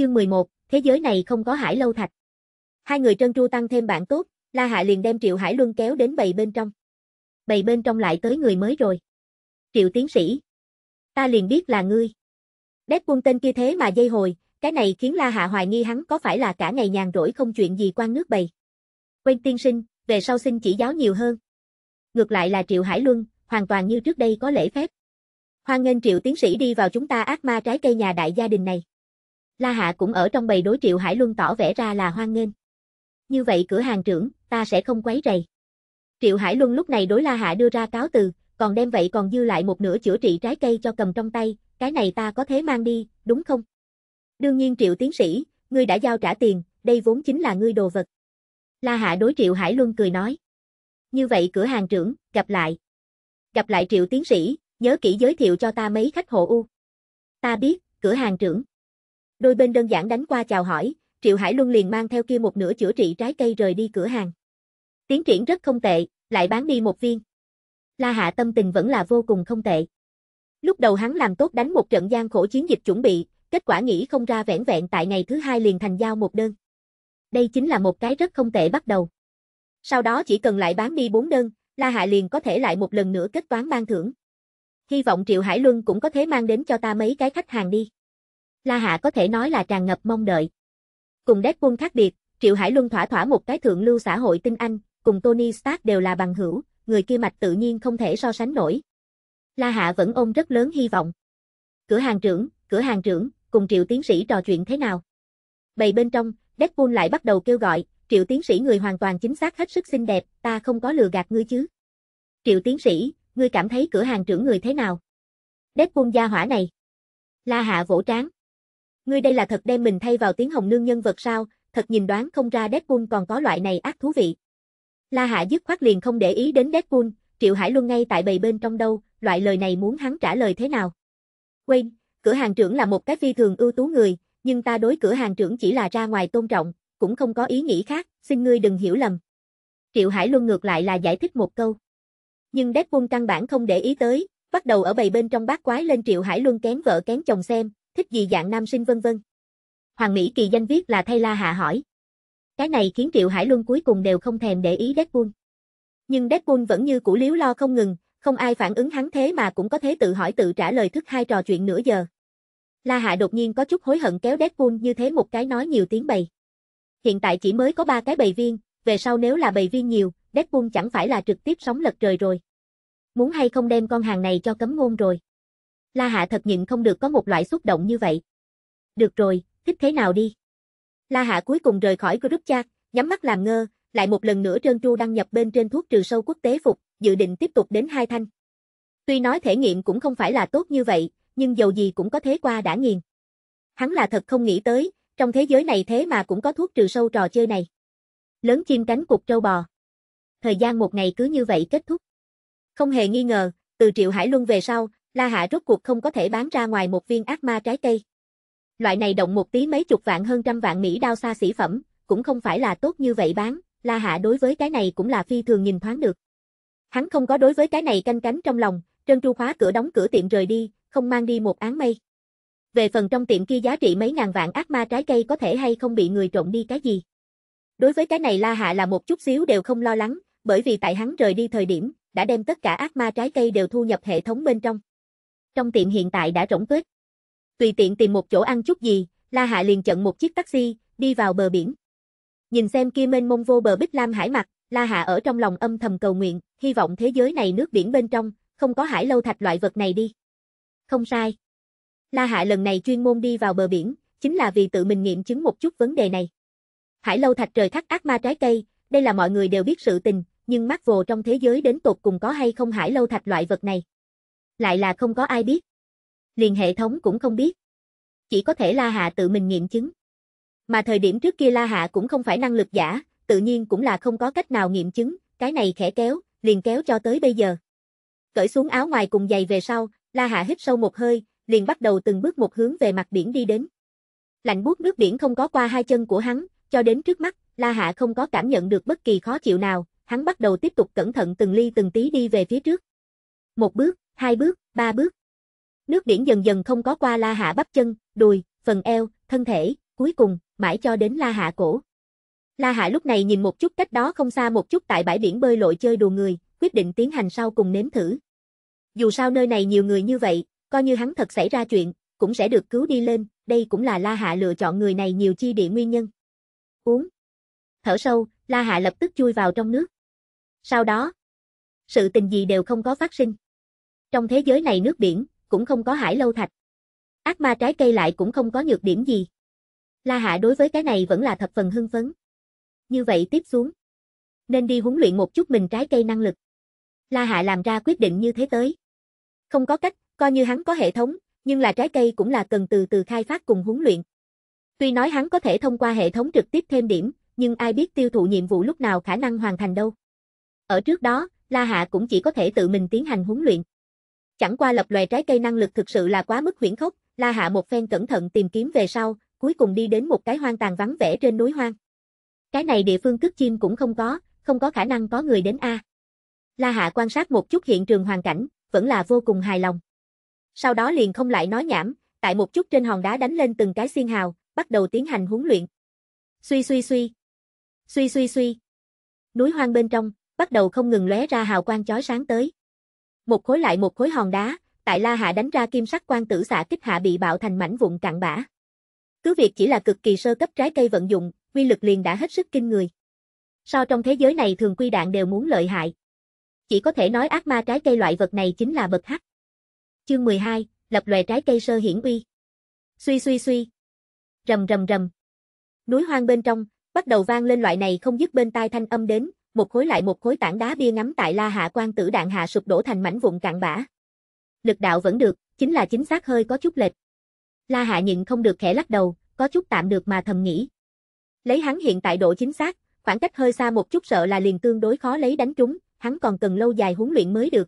Chương 11, thế giới này không có Hải Lâu Thạch. Hai người trân tru tăng thêm bạn tốt, La Hạ liền đem Triệu Hải Luân kéo đến bầy bên trong. Bầy bên trong lại tới người mới rồi. Triệu tiến sĩ. Ta liền biết là ngươi. Đét quân tên kia thế mà dây hồi, cái này khiến La Hạ hoài nghi hắn có phải là cả ngày nhàn rỗi không chuyện gì quan nước bầy. Quên tiên sinh, về sau xin chỉ giáo nhiều hơn. Ngược lại là Triệu Hải Luân, hoàn toàn như trước đây có lễ phép. Hoan nghênh Triệu tiến sĩ đi vào chúng ta ác ma trái cây nhà đại gia đình này. La Hạ cũng ở trong bầy đối Triệu Hải Luân tỏ vẻ ra là hoan nghênh. Như vậy cửa hàng trưởng, ta sẽ không quấy rầy. Triệu Hải Luân lúc này đối La Hạ đưa ra cáo từ, còn đem vậy còn dư lại một nửa chữa trị trái cây cho cầm trong tay, cái này ta có thể mang đi, đúng không? Đương nhiên Triệu tiến sĩ, ngươi đã giao trả tiền, đây vốn chính là ngươi đồ vật. La Hạ đối Triệu Hải Luân cười nói. Như vậy cửa hàng trưởng, gặp lại. Gặp lại Triệu tiến sĩ, nhớ kỹ giới thiệu cho ta mấy khách hộ u. Ta biết, cửa hàng trưởng. Đôi bên đơn giản đánh qua chào hỏi, Triệu Hải Luân liền mang theo kia một nửa chữa trị trái cây rời đi cửa hàng. Tiến triển rất không tệ, lại bán đi một viên. La Hạ tâm tình vẫn là vô cùng không tệ. Lúc đầu hắn làm tốt đánh một trận gian khổ chiến dịch chuẩn bị, kết quả nghĩ không ra vẻn vẹn tại ngày thứ hai liền thành giao một đơn. Đây chính là một cái rất không tệ bắt đầu. Sau đó chỉ cần lại bán đi bốn đơn, La Hạ liền có thể lại một lần nữa kết toán ban thưởng. Hy vọng Triệu Hải Luân cũng có thể mang đến cho ta mấy cái khách hàng đi. La Hạ có thể nói là tràn ngập mong đợi. Cùng Deadpool khác biệt, Triệu Hải Luân thỏa thỏa một cái thượng lưu xã hội tinh anh, cùng Tony Stark đều là bằng hữu, người kia mạch tự nhiên không thể so sánh nổi. La Hạ vẫn ôm rất lớn hy vọng. Cửa hàng trưởng, cửa hàng trưởng, cùng Triệu tiến sĩ trò chuyện thế nào? Bầy bên trong, Deadpool lại bắt đầu kêu gọi, Triệu tiến sĩ người hoàn toàn chính xác hết sức xinh đẹp, ta không có lừa gạt ngươi chứ. Triệu tiến sĩ, ngươi cảm thấy cửa hàng trưởng người thế nào? Deadpool gia hỏa này. La Hạ vỗ trán. Ngươi đây là thật đem mình thay vào tiếng hồng nương nhân vật sao, thật nhìn đoán không ra Deadpool còn có loại này ác thú vị. La Hạ dứt khoát liền không để ý đến Deadpool, Triệu Hải Luân ngay tại bầy bên trong đâu, loại lời này muốn hắn trả lời thế nào. Wayne, cửa hàng trưởng là một cái phi thường ưu tú người, nhưng ta đối cửa hàng trưởng chỉ là ra ngoài tôn trọng, cũng không có ý nghĩ khác, xin ngươi đừng hiểu lầm. Triệu Hải Luân ngược lại là giải thích một câu. Nhưng Deadpool căn bản không để ý tới, bắt đầu ở bầy bên trong bát quái lên Triệu Hải Luân kén vợ kén chồng xem, thích gì dạng nam sinh vân vân. Hoàng Mỹ Kỳ danh viết là thay La Hạ hỏi. Cái này khiến Triệu Hải Luân cuối cùng đều không thèm để ý Deadpool. Nhưng Deadpool vẫn như cũ liếu lo không ngừng, không ai phản ứng hắn thế mà cũng có thể tự hỏi tự trả lời thức hai trò chuyện nửa giờ. La Hạ đột nhiên có chút hối hận kéo Deadpool như thế một cái nói nhiều tiếng bầy Hiện tại chỉ mới có ba cái bầy viên, về sau nếu là bầy viên nhiều, Deadpool chẳng phải là trực tiếp sóng lật trời rồi. Muốn hay không đem con hàng này cho cấm ngôn rồi. La Hạ thật nhịn không được có một loại xúc động như vậy. Được rồi, thích thế nào đi. La Hạ cuối cùng rời khỏi group chat, nhắm mắt làm ngơ, lại một lần nữa trơn tru đăng nhập bên trên thuốc trừ sâu quốc tế phục, dự định tiếp tục đến hai thanh. Tuy nói thể nghiệm cũng không phải là tốt như vậy, nhưng dầu gì cũng có thế qua đã nghiền. Hắn là thật không nghĩ tới, trong thế giới này thế mà cũng có thuốc trừ sâu trò chơi này. Lớn chim cánh cục trâu bò. Thời gian một ngày cứ như vậy kết thúc. Không hề nghi ngờ, từ Triệu Hải Luân về sau, La Hạ rốt cuộc không có thể bán ra ngoài một viên ác ma trái cây. Loại này động một tí mấy chục vạn hơn trăm vạn Mỹ đao xa xỉ phẩm, cũng không phải là tốt như vậy bán, La Hạ đối với cái này cũng là phi thường nhìn thoáng được. Hắn không có đối với cái này canh cánh trong lòng, trơn tru khóa cửa đóng cửa tiệm rời đi, không mang đi một án mây. Về phần trong tiệm kia giá trị mấy ngàn vạn ác ma trái cây có thể hay không bị người trộn đi cái gì. Đối với cái này La Hạ là một chút xíu đều không lo lắng, bởi vì tại hắn rời đi thời điểm, đã đem tất cả ác ma trái cây đều thu nhập hệ thống bên trong trong tiệm hiện tại đã rỗng tuếch. Tùy tiện tìm một chỗ ăn chút gì, La Hạ liền chặn một chiếc taxi, đi vào bờ biển. Nhìn xem kia mênh mông vô bờ bích lam hải mặt, La Hạ ở trong lòng âm thầm cầu nguyện, hy vọng thế giới này nước biển bên trong, không có hải lâu thạch loại vật này đi. Không sai. La Hạ lần này chuyên môn đi vào bờ biển, chính là vì tự mình nghiệm chứng một chút vấn đề này. Hải lâu thạch trời thắt ác ma trái cây, đây là mọi người đều biết sự tình, nhưng mắt vồ trong thế giới đến tột cùng có hay không hải lâu thạch loại vật này lại là không có ai biết. Liền hệ thống cũng không biết. Chỉ có thể La Hạ tự mình nghiệm chứng. Mà thời điểm trước kia La Hạ cũng không phải năng lực giả, tự nhiên cũng là không có cách nào nghiệm chứng, cái này khẽ kéo, liền kéo cho tới bây giờ. Cởi xuống áo ngoài cùng giày về sau, La Hạ hít sâu một hơi, liền bắt đầu từng bước một hướng về mặt biển đi đến. Lạnh buốt nước biển không có qua hai chân của hắn, cho đến trước mắt, La Hạ không có cảm nhận được bất kỳ khó chịu nào, hắn bắt đầu tiếp tục cẩn thận từng ly từng tí đi về phía trước. Một bước, hai bước, ba bước. Nước biển dần dần không có qua la hạ bắp chân, đùi, phần eo, thân thể, cuối cùng, mãi cho đến la hạ cổ. La hạ lúc này nhìn một chút cách đó không xa một chút tại bãi biển bơi lội chơi đùa người, quyết định tiến hành sau cùng nếm thử. Dù sao nơi này nhiều người như vậy, coi như hắn thật xảy ra chuyện, cũng sẽ được cứu đi lên, đây cũng là La Hạ lựa chọn người này nhiều chi địa nguyên nhân. Uống. Thở sâu, La Hạ lập tức chui vào trong nước. Sau đó, sự tình gì đều không có phát sinh. Trong thế giới này nước biển, cũng không có hải lâu thạch. Ác ma trái cây lại cũng không có nhược điểm gì. La Hạ đối với cái này vẫn là thập phần hưng phấn. Như vậy tiếp xuống. Nên đi huấn luyện một chút mình trái cây năng lực. La Hạ làm ra quyết định như thế tới. Không có cách, coi như hắn có hệ thống, nhưng là trái cây cũng là cần từ từ khai phát cùng huấn luyện. Tuy nói hắn có thể thông qua hệ thống trực tiếp thêm điểm, nhưng ai biết tiêu thụ nhiệm vụ lúc nào khả năng hoàn thành đâu. Ở trước đó, La Hạ cũng chỉ có thể tự mình tiến hành huấn luyện. Chẳng qua lập loè trái cây năng lực thực sự là quá mức huyễn khốc, La Hạ một phen cẩn thận tìm kiếm về sau, cuối cùng đi đến một cái hoang tàn vắng vẻ trên núi hoang. Cái này địa phương cất chim cũng không có, không có khả năng có người đến a. La Hạ quan sát một chút hiện trường hoàn cảnh, vẫn là vô cùng hài lòng. Sau đó liền không lại nói nhảm, tại một chút trên hòn đá đánh lên từng cái xiên hào, bắt đầu tiến hành huấn luyện. Suy suy suy. Suy suy suy. Núi hoang bên trong bắt đầu không ngừng lóe ra hào quang chói sáng tới một khối lại một khối hòn đá, tại La Hạ đánh ra kim sắc quang tử xạ kích hạ bị bạo thành mảnh vụn cạn bã. Cứ việc chỉ là cực kỳ sơ cấp trái cây vận dụng, quy lực liền đã hết sức kinh người. So trong thế giới này thường quy đạn đều muốn lợi hại. Chỉ có thể nói ác ma trái cây loại vật này chính là bậc hắc. Chương 12, lập loè trái cây sơ hiển uy. Suy suy suy. Rầm rầm rầm. Núi hoang bên trong, bắt đầu vang lên loại này không dứt bên tai thanh âm đến, một khối lại một khối tảng đá bia ngắm tại La Hạ quan tử đạn hạ sụp đổ thành mảnh vụn cạn bã. Lực đạo vẫn được, chính là chính xác hơi có chút lệch. La Hạ nhịn không được khẽ lắc đầu, có chút tạm được mà thầm nghĩ. Lấy hắn hiện tại độ chính xác, khoảng cách hơi xa một chút sợ là liền tương đối khó lấy đánh trúng, hắn còn cần lâu dài huấn luyện mới được.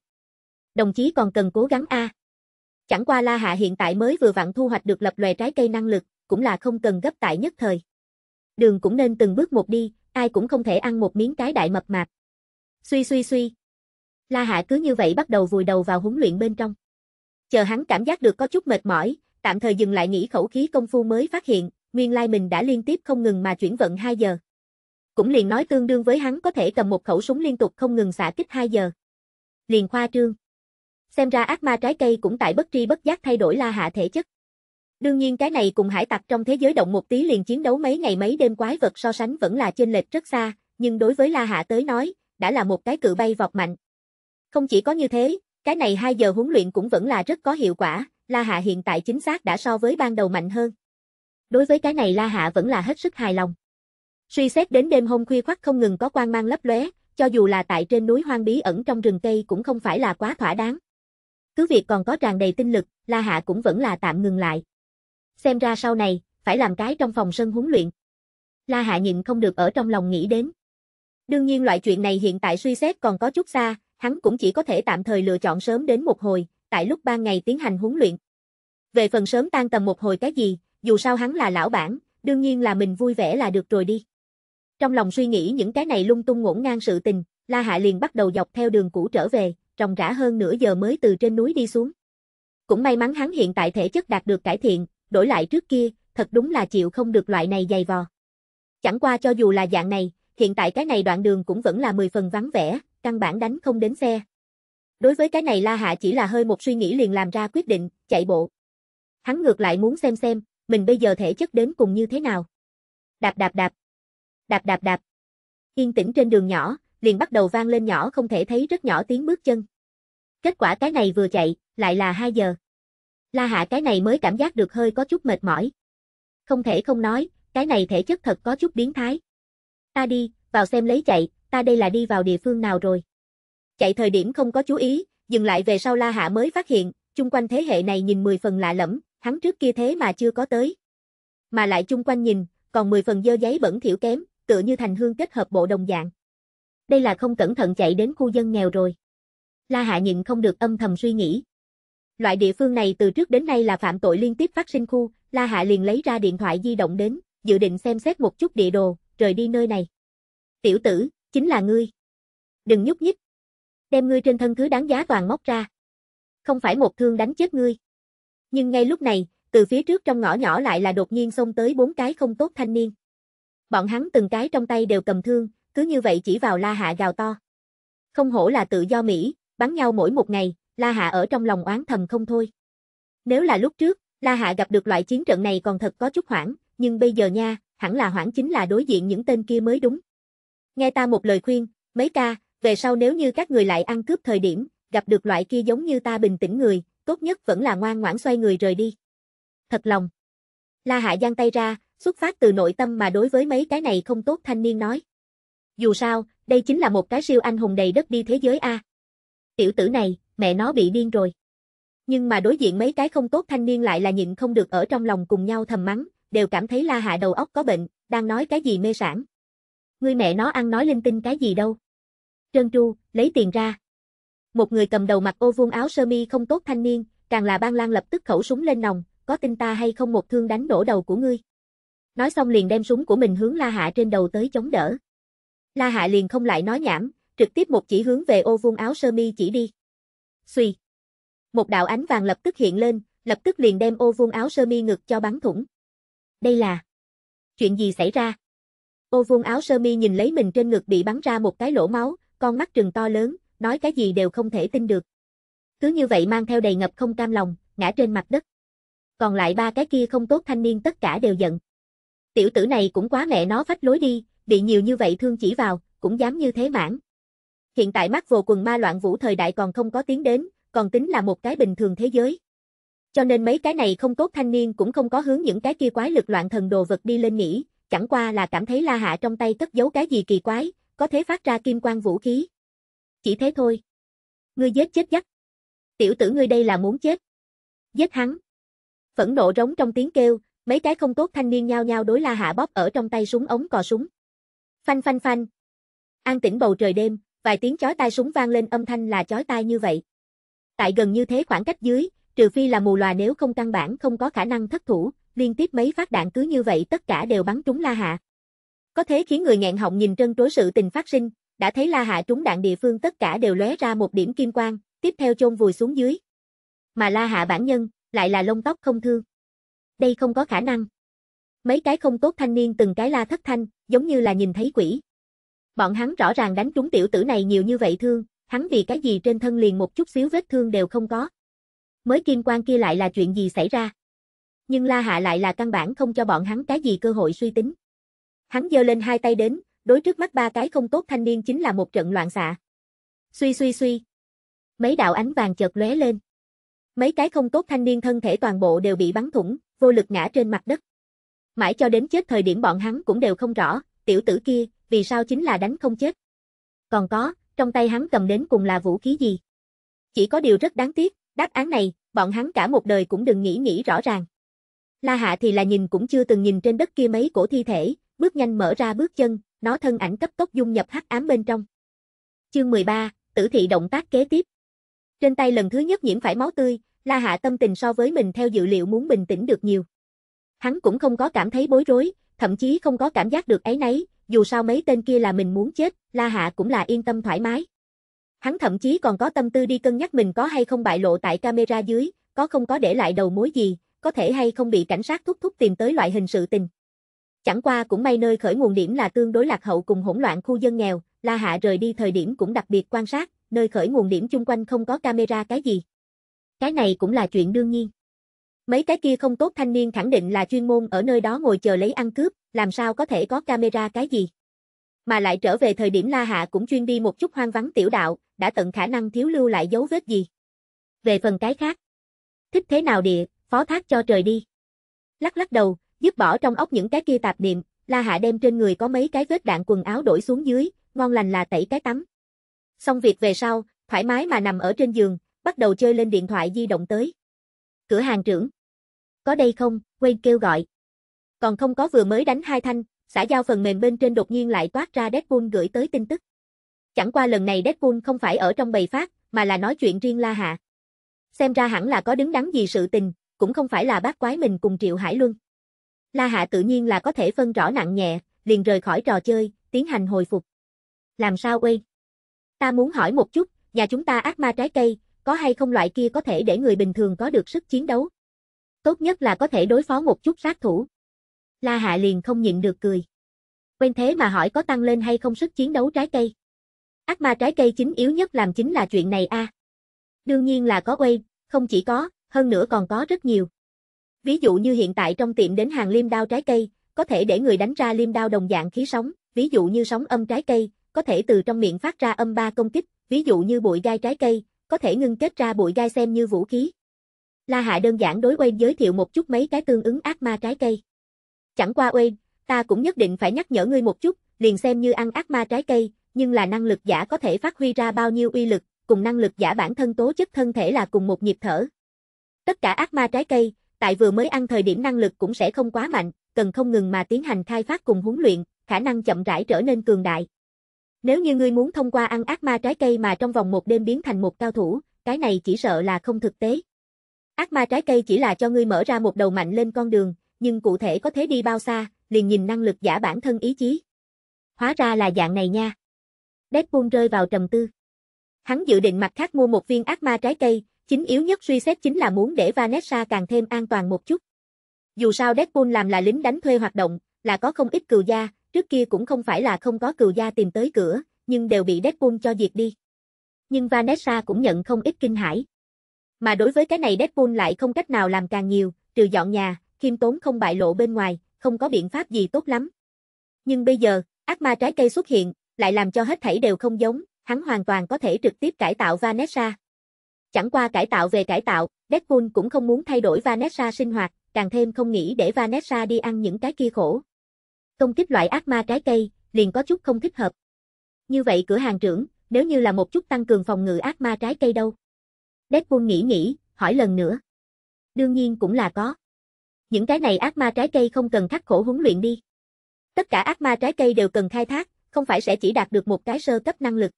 Đồng chí còn cần cố gắng a. À. Chẳng qua La Hạ hiện tại mới vừa vặn thu hoạch được lập lòe trái cây năng lực, cũng là không cần gấp tại nhất thời. Đường cũng nên từng bước một đi, ai cũng không thể ăn một miếng cái đại mập mạp. Suy suy suy. La Hạ cứ như vậy bắt đầu vùi đầu vào huấn luyện bên trong. Chờ hắn cảm giác được có chút mệt mỏi, tạm thời dừng lại nghỉ khẩu khí công phu mới phát hiện, nguyên lai mình đã liên tiếp không ngừng mà chuyển vận 2 giờ. Cũng liền nói tương đương với hắn có thể cầm một khẩu súng liên tục không ngừng xả kích 2 giờ. Liền khoa trương. Xem ra ác ma trái cây cũng tại bất tri bất giác thay đổi La Hạ thể chất. Đương nhiên cái này cùng hải tặc trong thế giới động một tí liền chiến đấu mấy ngày mấy đêm quái vật so sánh vẫn là chênh lệch rất xa, nhưng đối với La Hạ tới nói, đã là một cái cự bay vọt mạnh. Không chỉ có như thế, cái này 2 giờ huấn luyện cũng vẫn là rất có hiệu quả, La Hạ hiện tại chính xác đã so với ban đầu mạnh hơn. Đối với cái này La Hạ vẫn là hết sức hài lòng. Suy xét đến đêm hôm khuya khoắt không ngừng có quang mang lấp lóe, cho dù là tại trên núi hoang bí ẩn trong rừng cây cũng không phải là quá thỏa đáng. Cứ việc còn có tràn đầy tinh lực, La Hạ cũng vẫn là tạm ngừng lại xem ra sau này, phải làm cái trong phòng sân huấn luyện. La Hạ nhịn không được ở trong lòng nghĩ đến. Đương nhiên loại chuyện này hiện tại suy xét còn có chút xa, hắn cũng chỉ có thể tạm thời lựa chọn sớm đến một hồi, tại lúc ban ngày tiến hành huấn luyện. Về phần sớm tan tầm một hồi cái gì, dù sao hắn là lão bản, đương nhiên là mình vui vẻ là được rồi đi. Trong lòng suy nghĩ những cái này lung tung ngổn ngang sự tình, La Hạ liền bắt đầu dọc theo đường cũ trở về, trồng rã hơn nửa giờ mới từ trên núi đi xuống. Cũng may mắn hắn hiện tại thể chất đạt được cải thiện, đổi lại trước kia, thật đúng là chịu không được loại này dày vò. Chẳng qua cho dù là dạng này, hiện tại cái này đoạn đường cũng vẫn là 10 phần vắng vẻ, căn bản đánh không đến xe. Đối với cái này La Hạ chỉ là hơi một suy nghĩ liền làm ra quyết định, chạy bộ. Hắn ngược lại muốn xem xem, mình bây giờ thể chất đến cùng như thế nào. Đạp đạp đạp. Đạp đạp đạp. Yên tĩnh trên đường nhỏ, liền bắt đầu vang lên nhỏ không thể thấy rất nhỏ tiếng bước chân. Kết quả cái này vừa chạy, lại là 2 giờ. La Hạ cái này mới cảm giác được hơi có chút mệt mỏi. Không thể không nói, cái này thể chất thật có chút biến thái. Ta đi, vào xem lấy chạy, ta đây là đi vào địa phương nào rồi. Chạy thời điểm không có chú ý, dừng lại về sau La Hạ mới phát hiện, chung quanh thế hệ này nhìn 10 phần lạ lẫm, hắn trước kia thế mà chưa có tới. Mà lại chung quanh nhìn, còn 10 phần dơ giấy bẩn thiểu kém, tựa như thành hương kết hợp bộ đồng dạng. Đây là không cẩn thận chạy đến khu dân nghèo rồi. La Hạ nhịn không được âm thầm suy nghĩ. Loại địa phương này từ trước đến nay là phạm tội liên tiếp phát sinh khu, La Hạ liền lấy ra điện thoại di động đến, dự định xem xét một chút địa đồ, rời đi nơi này. Tiểu tử, chính là ngươi. Đừng nhúc nhích. Đem ngươi trên thân cứ đáng giá toàn móc ra. Không phải một thương đánh chết ngươi. Nhưng ngay lúc này, từ phía trước trong ngõ nhỏ lại là đột nhiên xông tới bốn cái không tốt thanh niên. Bọn hắn từng cái trong tay đều cầm thương, cứ như vậy chỉ vào La Hạ gào to. Không hổ là tự do Mỹ, bắn nhau mỗi một ngày, La Hạ ở trong lòng oán thầm không thôi. Nếu là lúc trước, La Hạ gặp được loại chiến trận này còn thật có chút hoảng, nhưng bây giờ nha, hẳn là hoảng chính là đối diện những tên kia mới đúng. Nghe ta một lời khuyên, mấy ca, về sau nếu như các người lại ăn cướp thời điểm, gặp được loại kia giống như ta bình tĩnh người, tốt nhất vẫn là ngoan ngoãn xoay người rời đi. Thật lòng. La Hạ giang tay ra, xuất phát từ nội tâm mà đối với mấy cái này không tốt thanh niên nói. Dù sao, đây chính là một cái siêu anh hùng đầy đất đi thế giới a. Tiểu tử này, mẹ nó bị điên rồi. Nhưng mà đối diện mấy cái không tốt thanh niên lại là nhịn không được ở trong lòng cùng nhau thầm mắng, đều cảm thấy La Hạ đầu óc có bệnh, đang nói cái gì mê sản. Ngươi mẹ nó ăn nói linh tinh cái gì đâu. Trân tru, lấy tiền ra. Một người cầm đầu mặc ô vuông áo sơ mi không tốt thanh niên, càng là ban lan lập tức khẩu súng lên nòng, có tin ta hay không một thương đánh nổ đầu của ngươi. Nói xong liền đem súng của mình hướng La Hạ trên đầu tới chống đỡ. La Hạ liền không lại nói nhảm, trực tiếp một chỉ hướng về ô vuông áo sơ mi chỉ đi suy. Một đạo ánh vàng lập tức hiện lên, lập tức liền đem ô vuông áo sơ mi ngực cho bắn thủng. Đây là... Chuyện gì xảy ra? Ô vuông áo sơ mi nhìn lấy mình trên ngực bị bắn ra một cái lỗ máu, con mắt trừng to lớn, nói cái gì đều không thể tin được. Cứ như vậy mang theo đầy ngập không cam lòng, ngã trên mặt đất. Còn lại ba cái kia không tốt thanh niên tất cả đều giận. Tiểu tử này cũng quá mẹ nó phách lối đi, bị nhiều như vậy thương chỉ vào, cũng dám như thế mãn hiện tại mắt Marvel quần ma loạn vũ thời đại còn không có tiến đến, còn tính là một cái bình thường thế giới. Cho nên mấy cái này không tốt thanh niên cũng không có hướng những cái kia quái lực loạn thần đồ vật đi lên nghĩ, chẳng qua là cảm thấy La Hạ trong tay cất giấu cái gì kỳ quái, có thế phát ra kim quang vũ khí. Chỉ thế thôi. Ngươi giết chết dắt. Tiểu tử ngươi đây là muốn chết. Giết hắn. Phẫn nộ rống trong tiếng kêu, mấy cái không tốt thanh niên nhao nhao đối La Hạ bóp ở trong tay súng ống cò súng. Phanh phanh phanh. An tĩnh bầu trời đêm, vài tiếng chói tai súng vang lên âm thanh là chói tai như vậy. Tại gần như thế khoảng cách dưới, trừ phi là mù lòa nếu không căn bản không có khả năng thất thủ, liên tiếp mấy phát đạn cứ như vậy tất cả đều bắn trúng La Hạ. Có thế khiến người nghẹn họng nhìn trân trối sự tình phát sinh, đã thấy La Hạ trúng đạn địa phương tất cả đều lóe ra một điểm kim quang, tiếp theo chôn vùi xuống dưới. Mà La Hạ bản nhân, lại là lông tóc không thương. Đây không có khả năng. Mấy cái không tốt thanh niên từng cái la thất thanh, giống như là nhìn thấy quỷ. Bọn hắn rõ ràng đánh trúng tiểu tử này nhiều như vậy thương, hắn vì cái gì trên thân liền một chút xíu vết thương đều không có. Mới kim quan kia lại là chuyện gì xảy ra? Nhưng La Hạ lại là căn bản không cho bọn hắn cái gì cơ hội suy tính. Hắn giơ lên hai tay đến, đối trước mắt ba cái không tốt thanh niên chính là một trận loạn xạ. Suy suy suy. Mấy đạo ánh vàng chợt lóe lên. Mấy cái không tốt thanh niên thân thể toàn bộ đều bị bắn thủng, vô lực ngã trên mặt đất. Mãi cho đến chết thời điểm bọn hắn cũng đều không rõ, tiểu tử kia, vì sao chính là đánh không chết. Còn có, trong tay hắn cầm đến cùng là vũ khí gì. Chỉ có điều rất đáng tiếc, đáp án này, bọn hắn cả một đời cũng đừng nghĩ nghĩ rõ ràng. La Hạ thì là nhìn cũng chưa từng nhìn trên đất kia mấy cổ thi thể, bước nhanh mở ra bước chân, nó thân ảnh cấp tốc dung nhập hắc ám bên trong. Chương 13, tử thị động tác kế tiếp. Trên tay lần thứ nhất nhiễm phải máu tươi, La Hạ tâm tình so với mình theo dự liệu muốn bình tĩnh được nhiều. Hắn cũng không có cảm thấy bối rối, thậm chí không có cảm giác được ấy nấy, dù sao mấy tên kia là mình muốn chết, La Hạ cũng là yên tâm thoải mái. Hắn thậm chí còn có tâm tư đi cân nhắc mình có hay không bại lộ tại camera dưới, có không có để lại đầu mối gì, có thể hay không bị cảnh sát thúc thúc tìm tới loại hình sự tình. Chẳng qua cũng may nơi khởi nguồn điểm là tương đối lạc hậu cùng hỗn loạn khu dân nghèo, La Hạ rời đi thời điểm cũng đặc biệt quan sát, nơi khởi nguồn điểm chung quanh không có camera cái gì. Cái này cũng là chuyện đương nhiên. Mấy cái kia không tốt thanh niên khẳng định là chuyên môn ở nơi đó ngồi chờ lấy ăn cướp, làm sao có thể có camera cái gì. Mà lại trở về thời điểm La Hạ cũng chuyên đi một chút hoang vắng tiểu đạo, đã tận khả năng thiếu lưu lại dấu vết gì. Về phần cái khác, thích thế nào địa, phó thác cho trời đi. Lắc lắc đầu, dứt bỏ trong ốc những cái kia tạp niệm, La Hạ đem trên người có mấy cái vết đạn quần áo đổi xuống dưới, ngon lành là tẩy cái tắm. Xong việc về sau, thoải mái mà nằm ở trên giường, bắt đầu chơi lên điện thoại di động tới cửa hàng trưởng. Có đây không, quên kêu gọi. Còn không có vừa mới đánh hai thanh, xã giao phần mềm bên trên đột nhiên lại toát ra Deadpool gửi tới tin tức. Chẳng qua lần này Deadpool không phải ở trong bầy phát, mà là nói chuyện riêng La Hạ. Xem ra hẳn là có đứng đắn gì sự tình, cũng không phải là bác quái mình cùng Triệu Hải Luân. La Hạ tự nhiên là có thể phân rõ nặng nhẹ, liền rời khỏi trò chơi, tiến hành hồi phục. Làm sao quay? Ta muốn hỏi một chút, nhà chúng ta ác ma trái cây, có hay không loại kia có thể để người bình thường có được sức chiến đấu. Tốt nhất là có thể đối phó một chút sát thủ. La Hạ liền không nhịn được cười. Quen thế mà hỏi có tăng lên hay không sức chiến đấu trái cây. Ác ma trái cây chính yếu nhất làm chính là chuyện này a. Đương nhiên là có quay, không chỉ có, hơn nữa còn có rất nhiều. Ví dụ như hiện tại trong tiệm đến hàng liêm đao trái cây, có thể để người đánh ra liêm đao đồng dạng khí sóng, ví dụ như sóng âm trái cây, có thể từ trong miệng phát ra âm ba công kích, ví dụ như bụi gai trái cây, có thể ngưng kết ra bụi gai xem như vũ khí. La Hạ đơn giản đối Wayne giới thiệu một chút mấy cái tương ứng ác ma trái cây. Chẳng qua Wayne, ta cũng nhất định phải nhắc nhở ngươi một chút, liền xem như ăn ác ma trái cây, nhưng là năng lực giả có thể phát huy ra bao nhiêu uy lực, cùng năng lực giả bản thân tố chất thân thể là cùng một nhịp thở. Tất cả ác ma trái cây, tại vừa mới ăn thời điểm năng lực cũng sẽ không quá mạnh, cần không ngừng mà tiến hành khai phát cùng huấn luyện, khả năng chậm rãi trở nên cường đại. Nếu như ngươi muốn thông qua ăn ác ma trái cây mà trong vòng một đêm biến thành một cao thủ, cái này chỉ sợ là không thực tế. Ác ma trái cây chỉ là cho ngươi mở ra một đầu mạnh lên con đường, nhưng cụ thể có thể đi bao xa, liền nhìn năng lực giả bản thân ý chí. Hóa ra là dạng này nha. Deadpool rơi vào trầm tư. Hắn dự định mặt khác mua một viên ác ma trái cây, chính yếu nhất suy xét chính là muốn để Vanessa càng thêm an toàn một chút. Dù sao Deadpool làm là lính đánh thuê hoạt động, là có không ít cừu gia, trước kia cũng không phải là không có cừu gia tìm tới cửa, nhưng đều bị Deadpool cho diệt đi. Nhưng Vanessa cũng nhận không ít kinh hãi. Mà đối với cái này Deadpool lại không cách nào làm càng nhiều, trừ dọn nhà, khiêm tốn không bại lộ bên ngoài, không có biện pháp gì tốt lắm. Nhưng bây giờ, ác ma trái cây xuất hiện, lại làm cho hết thảy đều không giống, hắn hoàn toàn có thể trực tiếp cải tạo Vanessa. Chẳng qua cải tạo về cải tạo, Deadpool cũng không muốn thay đổi Vanessa sinh hoạt, càng thêm không nghĩ để Vanessa đi ăn những cái kia khổ công kích loại ác ma trái cây, liền có chút không thích hợp. Như vậy cửa hàng trưởng, nếu như là một chút tăng cường phòng ngự ác ma trái cây đâu? Deadpool nghĩ nghĩ, hỏi lần nữa. Đương nhiên cũng là có. Những cái này ác ma trái cây không cần khắc khổ huấn luyện đi. Tất cả ác ma trái cây đều cần khai thác, không phải sẽ chỉ đạt được một cái sơ cấp năng lực.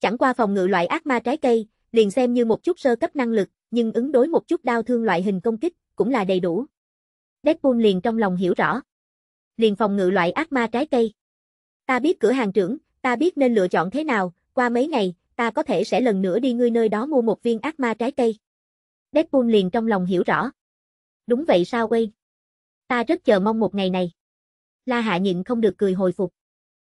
Chẳng qua phòng ngự loại ác ma trái cây, liền xem như một chút sơ cấp năng lực, nhưng ứng đối một chút đau thương loại hình công kích, cũng là đầy đủ. Deadpool liền trong lòng hiểu rõ liền phòng ngự loại ác ma trái cây. Ta biết cửa hàng trưởng, ta biết nên lựa chọn thế nào, qua mấy ngày, ta có thể sẽ lần nữa đi ngươi nơi đó mua một viên ác ma trái cây. Deadpool liền trong lòng hiểu rõ. Đúng vậy sao Wayne? Ta rất chờ mong một ngày này. La Hạ nhịn không được cười hồi phục.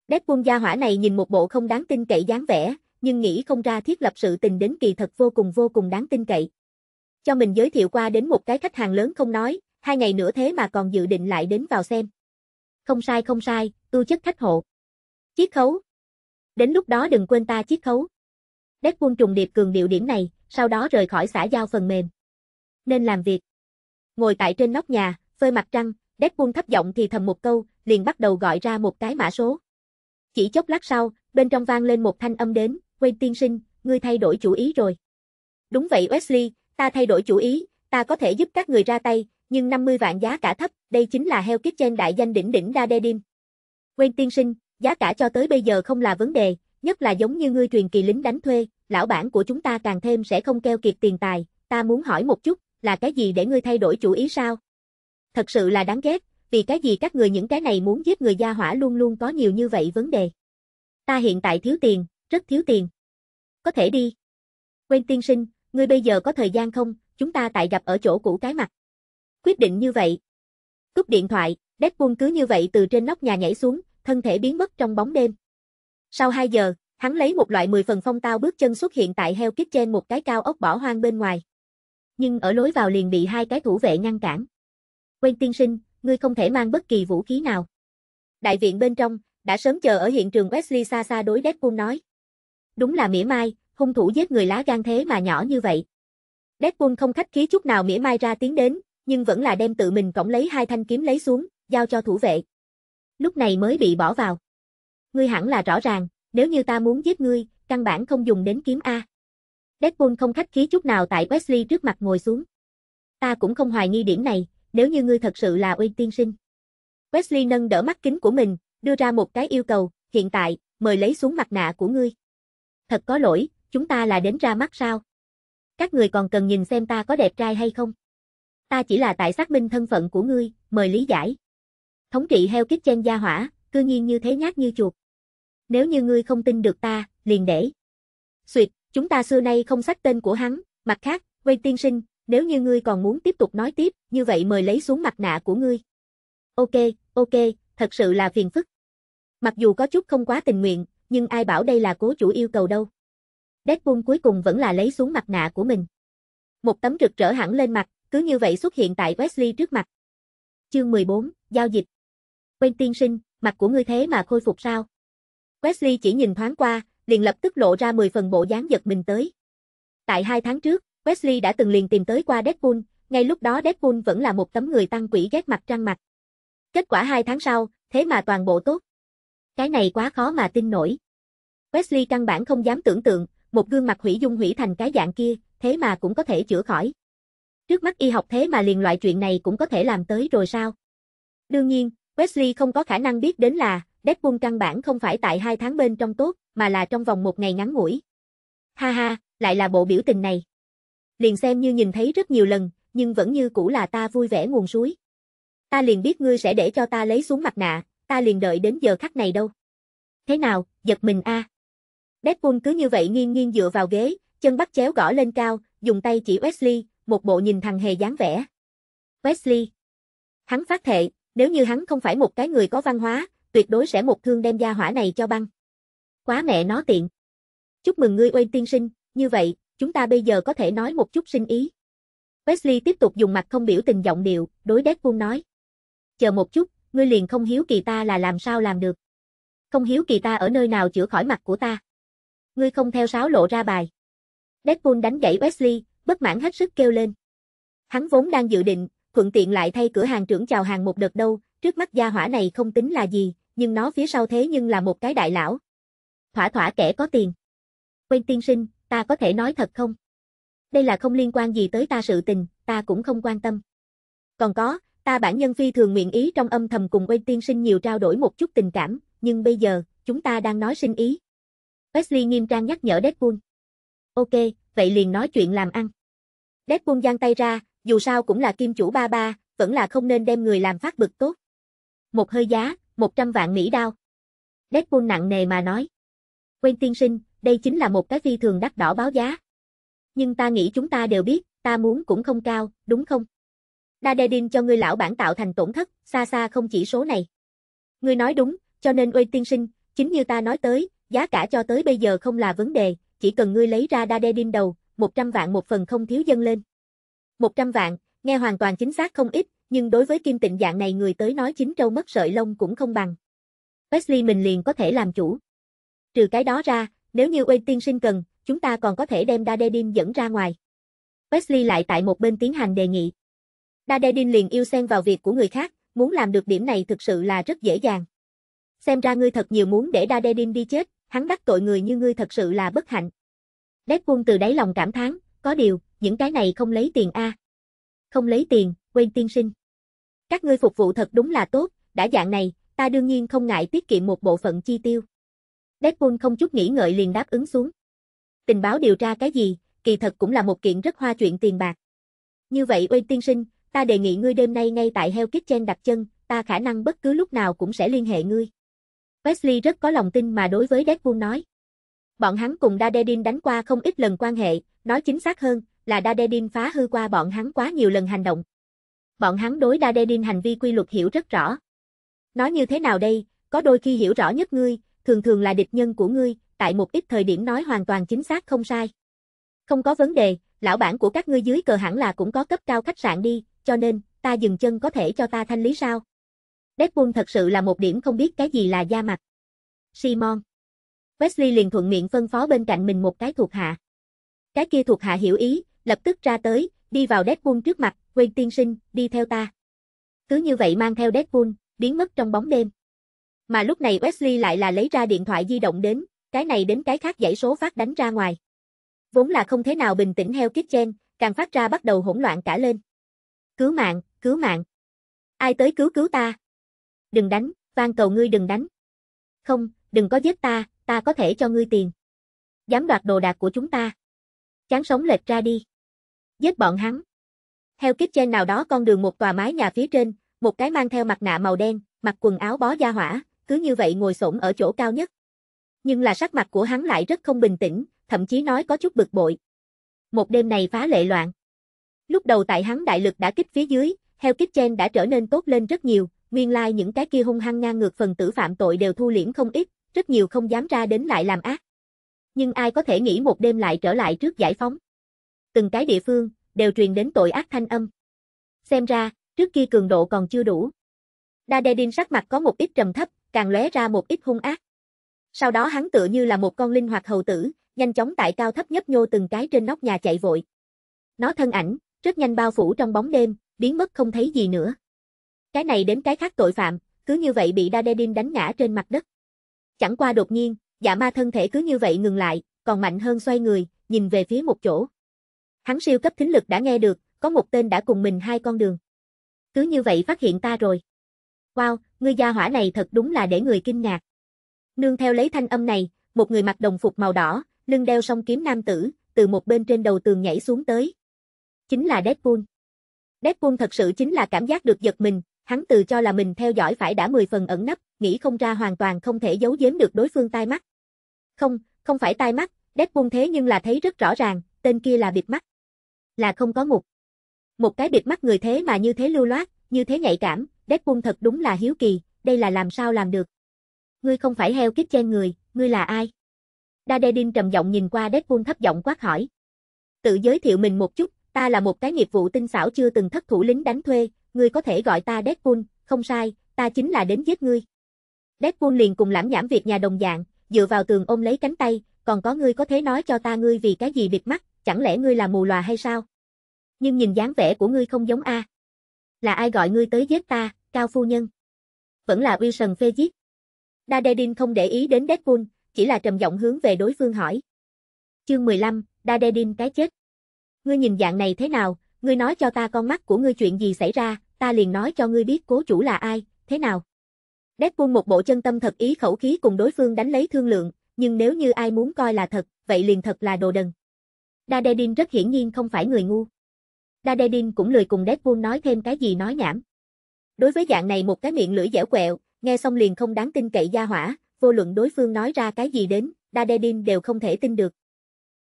Deadpool gia hỏa này nhìn một bộ không đáng tin cậy dáng vẻ, nhưng nghĩ không ra thiết lập sự tình đến kỳ thật vô cùng vô cùng đáng tin cậy. Cho mình giới thiệu qua đến một cái khách hàng lớn không nói, hai ngày nữa thế mà còn dự định lại đến vào xem không sai không sai, ưu chất khách hộ. Chiết khấu. Đến lúc đó đừng quên ta chiết khấu. Đét trùng điệp cường điệu điểm này, sau đó rời khỏi xã giao phần mềm. Nên làm việc. Ngồi tại trên nóc nhà, phơi mặt trăng, Đét thấp giọng thì thầm một câu, liền bắt đầu gọi ra một cái mã số. Chỉ chốc lát sau, bên trong vang lên một thanh âm đến, quay tiên sinh, ngươi thay đổi chủ ý rồi. Đúng vậy Wesley, ta thay đổi chủ ý, ta có thể giúp các người ra tay, nhưng 50 vạn giá cả thấp, đây chính là heo kiếp trên đại danh đỉnh đỉnh đa đe đêm. Quên tiên sinh, giá cả cho tới bây giờ không là vấn đề, nhất là giống như ngươi truyền kỳ lính đánh thuê, lão bản của chúng ta càng thêm sẽ không keo kiệt tiền tài, ta muốn hỏi một chút, là cái gì để ngươi thay đổi chủ ý sao? Thật sự là đáng ghét, vì cái gì các người những cái này muốn giết người gia hỏa luôn luôn có nhiều như vậy vấn đề. Ta hiện tại thiếu tiền, rất thiếu tiền. Có thể đi. Quên tiên sinh, ngươi bây giờ có thời gian không, chúng ta tại gặp ở chỗ cũ cái mặt quyết định như vậy. Cúp điện thoại, Deadpool cứ như vậy từ trên nóc nhà nhảy xuống, thân thể biến mất trong bóng đêm. Sau 2 giờ, hắn lấy một loại 10 phần phong tao bước chân xuất hiện tại heo kích trên một cái cao ốc bỏ hoang bên ngoài. Nhưng ở lối vào liền bị hai cái thủ vệ ngăn cản. Quên tiên sinh, ngươi không thể mang bất kỳ vũ khí nào. Đại viện bên trong, đã sớm chờ ở hiện trường Wesley xa xa đối Deadpool nói. Đúng là mỉa mai, hung thủ giết người lá gan thế mà nhỏ như vậy. Deadpool không khách khí chút nào mỉa mai ra tiếng đến, nhưng vẫn là đem tự mình cõng lấy hai thanh kiếm lấy xuống, giao cho thủ vệ. Lúc này mới bị bỏ vào. Ngươi hẳn là rõ ràng, nếu như ta muốn giết ngươi, căn bản không dùng đến kiếm A. Deadpool không khách khí chút nào tại Wesley trước mặt ngồi xuống. Ta cũng không hoài nghi điểm này, nếu như ngươi thật sự là uy tiên sinh. Wesley nâng đỡ mắt kính của mình, đưa ra một cái yêu cầu, hiện tại, mời lấy xuống mặt nạ của ngươi. Thật có lỗi, chúng ta là đến ra mắt sao? Các người còn cần nhìn xem ta có đẹp trai hay không? ta chỉ là tại xác minh thân phận của ngươi, mời lý giải. Thống trị heo kích chen gia hỏa, cư nhiên như thế nhát như chuột. Nếu như ngươi không tin được ta, liền để. Xuyệt, chúng ta xưa nay không sách tên của hắn, mặt khác, quay tiên sinh, nếu như ngươi còn muốn tiếp tục nói tiếp, như vậy mời lấy xuống mặt nạ của ngươi. Ok, ok, thật sự là phiền phức. Mặc dù có chút không quá tình nguyện, nhưng ai bảo đây là cố chủ yêu cầu đâu. Deadpool cuối cùng vẫn là lấy xuống mặt nạ của mình. Một tấm rực rỡ hẳn lên mặt, cứ như vậy xuất hiện tại Wesley trước mặt. Chương 14, Giao dịch Quên tiên sinh, mặt của ngươi thế mà khôi phục sao? Wesley chỉ nhìn thoáng qua, liền lập tức lộ ra 10 phần bộ dáng giật mình tới. Tại hai tháng trước, Wesley đã từng liền tìm tới qua Deadpool, ngay lúc đó Deadpool vẫn là một tấm người tăng quỷ ghét mặt trăng mặt. Kết quả hai tháng sau, thế mà toàn bộ tốt. Cái này quá khó mà tin nổi. Wesley căn bản không dám tưởng tượng, một gương mặt hủy dung hủy thành cái dạng kia, thế mà cũng có thể chữa khỏi. Trước mắt y học thế mà liền loại chuyện này cũng có thể làm tới rồi sao? Đương nhiên, Wesley không có khả năng biết đến là, Deadpool căn bản không phải tại hai tháng bên trong tốt, mà là trong vòng một ngày ngắn ngủi. Ha ha, lại là bộ biểu tình này. Liền xem như nhìn thấy rất nhiều lần, nhưng vẫn như cũ là ta vui vẻ nguồn suối. Ta liền biết ngươi sẽ để cho ta lấy xuống mặt nạ, ta liền đợi đến giờ khắc này đâu. Thế nào, giật mình a. Deadpool cứ như vậy nghiêng nghiêng dựa vào ghế, chân bắt chéo gõ lên cao, dùng tay chỉ Wesley, một bộ nhìn thằng hề dáng vẻ. Wesley. Hắn phát thệ, nếu như hắn không phải một cái người có văn hóa, tuyệt đối sẽ một thương đem gia hỏa này cho băng. Quá mẹ nó tiện. Chúc mừng ngươi Wayne tiên sinh, như vậy, chúng ta bây giờ có thể nói một chút sinh ý. Wesley tiếp tục dùng mặt không biểu tình giọng điệu, đối Deadpool nói. Chờ một chút, ngươi liền không hiếu kỳ ta là làm sao làm được. Không hiếu kỳ ta ở nơi nào chữa khỏi mặt của ta. Ngươi không theo sáo lộ ra bài. Deadpool đánh gãy Wesley, bất mãn hết sức kêu lên. Hắn vốn đang dự định, thuận tiện lại thay cửa hàng trưởng chào hàng một đợt đâu, trước mắt gia hỏa này không tính là gì, nhưng nó phía sau thế nhưng là một cái đại lão. Thỏa thỏa kẻ có tiền. Quên tiên sinh, ta có thể nói thật không? Đây là không liên quan gì tới ta sự tình, ta cũng không quan tâm. Còn có, ta bản nhân phi thường nguyện ý trong âm thầm cùng quên tiên sinh nhiều trao đổi một chút tình cảm, nhưng bây giờ, chúng ta đang nói sinh ý. Wesley nghiêm trang nhắc nhở Deadpool. Ok, vậy liền nói chuyện làm ăn. Deadpool giang tay ra, dù sao cũng là kim chủ ba ba, vẫn là không nên đem người làm phát bực tốt. Một hơi giá, 100 vạn Mỹ đao. Deadpool nặng nề mà nói. Quen tiên sinh, đây chính là một cái phi thường đắt đỏ báo giá. Nhưng ta nghĩ chúng ta đều biết, ta muốn cũng không cao, đúng không? Dadedin cho ngươi lão bản tạo thành tổn thất, xa xa không chỉ số này. Ngươi nói đúng, cho nên Uy tiên sinh, chính như ta nói tới, giá cả cho tới bây giờ không là vấn đề, chỉ cần ngươi lấy ra Dadedin đầu, 100 vạn một phần không thiếu dâng lên. 100 vạn, nghe hoàn toàn chính xác không ít, nhưng đối với kim tịnh dạng này người tới nói chính trâu mất sợi lông cũng không bằng. Wesley mình liền có thể làm chủ. Trừ cái đó ra, nếu như Wayne tiên sinh cần, chúng ta còn có thể đem Dadedim dẫn ra ngoài. Wesley lại tại một bên tiến hành đề nghị. Dadedim liền yêu xen vào việc của người khác, muốn làm được điểm này thực sự là rất dễ dàng. Xem ra ngươi thật nhiều muốn để Dadedim đi chết, hắn đắc tội người như ngươi thật sự là bất hạnh. Đét quân từ đáy lòng cảm thán, có điều, những cái này không lấy tiền a. Không lấy tiền, quên tiên sinh. Các ngươi phục vụ thật đúng là tốt, đã dạng này, ta đương nhiên không ngại tiết kiệm một bộ phận chi tiêu. Đét quân không chút nghĩ ngợi liền đáp ứng xuống. Tình báo điều tra cái gì, kỳ thật cũng là một kiện rất hoa chuyện tiền bạc. Như vậy Uên tiên sinh, ta đề nghị ngươi đêm nay ngay tại Hell Kitchen đặt chân, ta khả năng bất cứ lúc nào cũng sẽ liên hệ ngươi. Wesley rất có lòng tin mà đối với Deadpool nói. Bọn hắn cùng Dadedin đánh qua không ít lần quan hệ, nói chính xác hơn là Dadedin phá hư qua bọn hắn quá nhiều lần hành động. Bọn hắn đối Dadedin hành vi quy luật hiểu rất rõ. Nói như thế nào đây, có đôi khi hiểu rõ nhất ngươi, thường thường là địch nhân của ngươi, tại một ít thời điểm nói hoàn toàn chính xác không sai. Không có vấn đề, lão bản của các ngươi dưới cờ hẳn là cũng có cấp cao khách sạn đi, cho nên, ta dừng chân có thể cho ta thanh lý sao? Deadpool thật sự là một điểm không biết cái gì là da mặt. Simon Wesley liền thuận miệng phân phó bên cạnh mình một cái thuộc hạ. Cái kia thuộc hạ hiểu ý, lập tức ra tới, đi vào Deadpool trước mặt, quên tiên sinh, đi theo ta. Cứ như vậy mang theo Deadpool, biến mất trong bóng đêm. Mà lúc này Wesley lại là lấy ra điện thoại di động đến, cái này đến cái khác dãy số phát đánh ra ngoài. Vốn là không thế nào bình tĩnh heo Kitchen, càng phát ra bắt đầu hỗn loạn cả lên. Cứu mạng, cứu mạng. Ai tới cứu cứu ta? Đừng đánh, van cầu ngươi đừng đánh. Không, đừng có giết ta, ta có thể cho ngươi tiền. Dám đoạt đồ đạc của chúng ta. Chán sống lệch ra đi. Giết bọn hắn. Theo kiếp trên nào đó con đường một tòa mái nhà phía trên, một cái mang theo mặt nạ màu đen, mặc quần áo bó da hỏa, cứ như vậy ngồi xổm ở chỗ cao nhất. Nhưng là sắc mặt của hắn lại rất không bình tĩnh, thậm chí nói có chút bực bội. Một đêm này phá lệ loạn. Lúc đầu tại hắn đại lực đã kích phía dưới, heo kích trên đã trở nên tốt lên rất nhiều, nguyên lai like những cái kia hung hăng ngang ngược phần tử phạm tội đều thu liễm không ít, rất nhiều không dám ra đến lại làm ác. Nhưng ai có thể nghĩ một đêm lại trở lại trước giải phóng. Từng cái địa phương, đều truyền đến tội ác thanh âm. Xem ra, trước kia cường độ còn chưa đủ. Đa Đe Đin sắc mặt có một ít trầm thấp, càng lóe ra một ít hung ác. Sau đó hắn tựa như là một con linh hoạt hầu tử, nhanh chóng tại cao thấp nhấp nhô từng cái trên nóc nhà chạy vội. Nó thân ảnh, rất nhanh bao phủ trong bóng đêm, biến mất không thấy gì nữa. Cái này đến cái khác tội phạm, cứ như vậy bị Đa Đe Đin đánh ngã trên mặt đất. Chẳng qua đột nhiên, dạ ma thân thể cứ như vậy ngừng lại, còn mạnh hơn xoay người, nhìn về phía một chỗ. Hắn siêu cấp thính lực đã nghe được, có một tên đã cùng mình hai con đường. Cứ như vậy phát hiện ta rồi. Wow, người gia hỏa này thật đúng là để người kinh ngạc. Nương theo lấy thanh âm này, một người mặc đồng phục màu đỏ, lưng đeo song kiếm nam tử, từ một bên trên đầu tường nhảy xuống tới. Chính là Deadpool. Deadpool thật sự chính là cảm giác được giật mình, hắn tự cho là mình theo dõi phải đã 10 phần ẩn nấp, nghĩ không ra hoàn toàn không thể giấu giếm được đối phương tai mắt. Không, không phải tai mắt, Deadpool thế nhưng là thấy rất rõ ràng, tên kia là bịt mắt. Là không có ngục. Một cái bịt mắt người thế mà như thế lưu loát, như thế nhạy cảm, Deadpool thật đúng là hiếu kỳ, đây là làm sao làm được. Ngươi không phải heo kiếp trên người, ngươi là ai? Da Dadedin trầm giọng nhìn qua Deadpool thấp giọng quát hỏi. Tự giới thiệu mình một chút, ta là một cái nghiệp vụ tinh xảo chưa từng thất thủ lính đánh thuê, ngươi có thể gọi ta Deadpool, không sai, ta chính là đến giết ngươi. Deadpool liền cùng lãm nhảm việc nhà đồng dạng, dựa vào tường ôm lấy cánh tay, còn có ngươi có thể nói cho ta ngươi vì cái gì bịt mắt, chẳng lẽ ngươi là mù lòa hay sao? Nhưng nhìn dáng vẻ của ngươi không giống a. À? Là ai gọi ngươi tới giết ta, cao phu nhân? Vẫn là Wilson phê giết. Dadedin không để ý đến Deadpool, chỉ là trầm giọng hướng về đối phương hỏi. Chương 15, Dadedin cái chết. Ngươi nhìn dạng này thế nào, ngươi nói cho ta con mắt của ngươi chuyện gì xảy ra, ta liền nói cho ngươi biết cố chủ là ai, thế nào? Deadpool một bộ chân tâm thật ý khẩu khí cùng đối phương đánh lấy thương lượng, nhưng nếu như ai muốn coi là thật, vậy liền thật là đồ đần. Dadedin rất hiển nhiên không phải người ngu. Dadedin cũng lười cùng Deadpool nói thêm cái gì nói nhảm. Đối với dạng này một cái miệng lưỡi dẻo quẹo, nghe xong liền không đáng tin cậy gia hỏa, vô luận đối phương nói ra cái gì đến, Dadedin đều không thể tin được.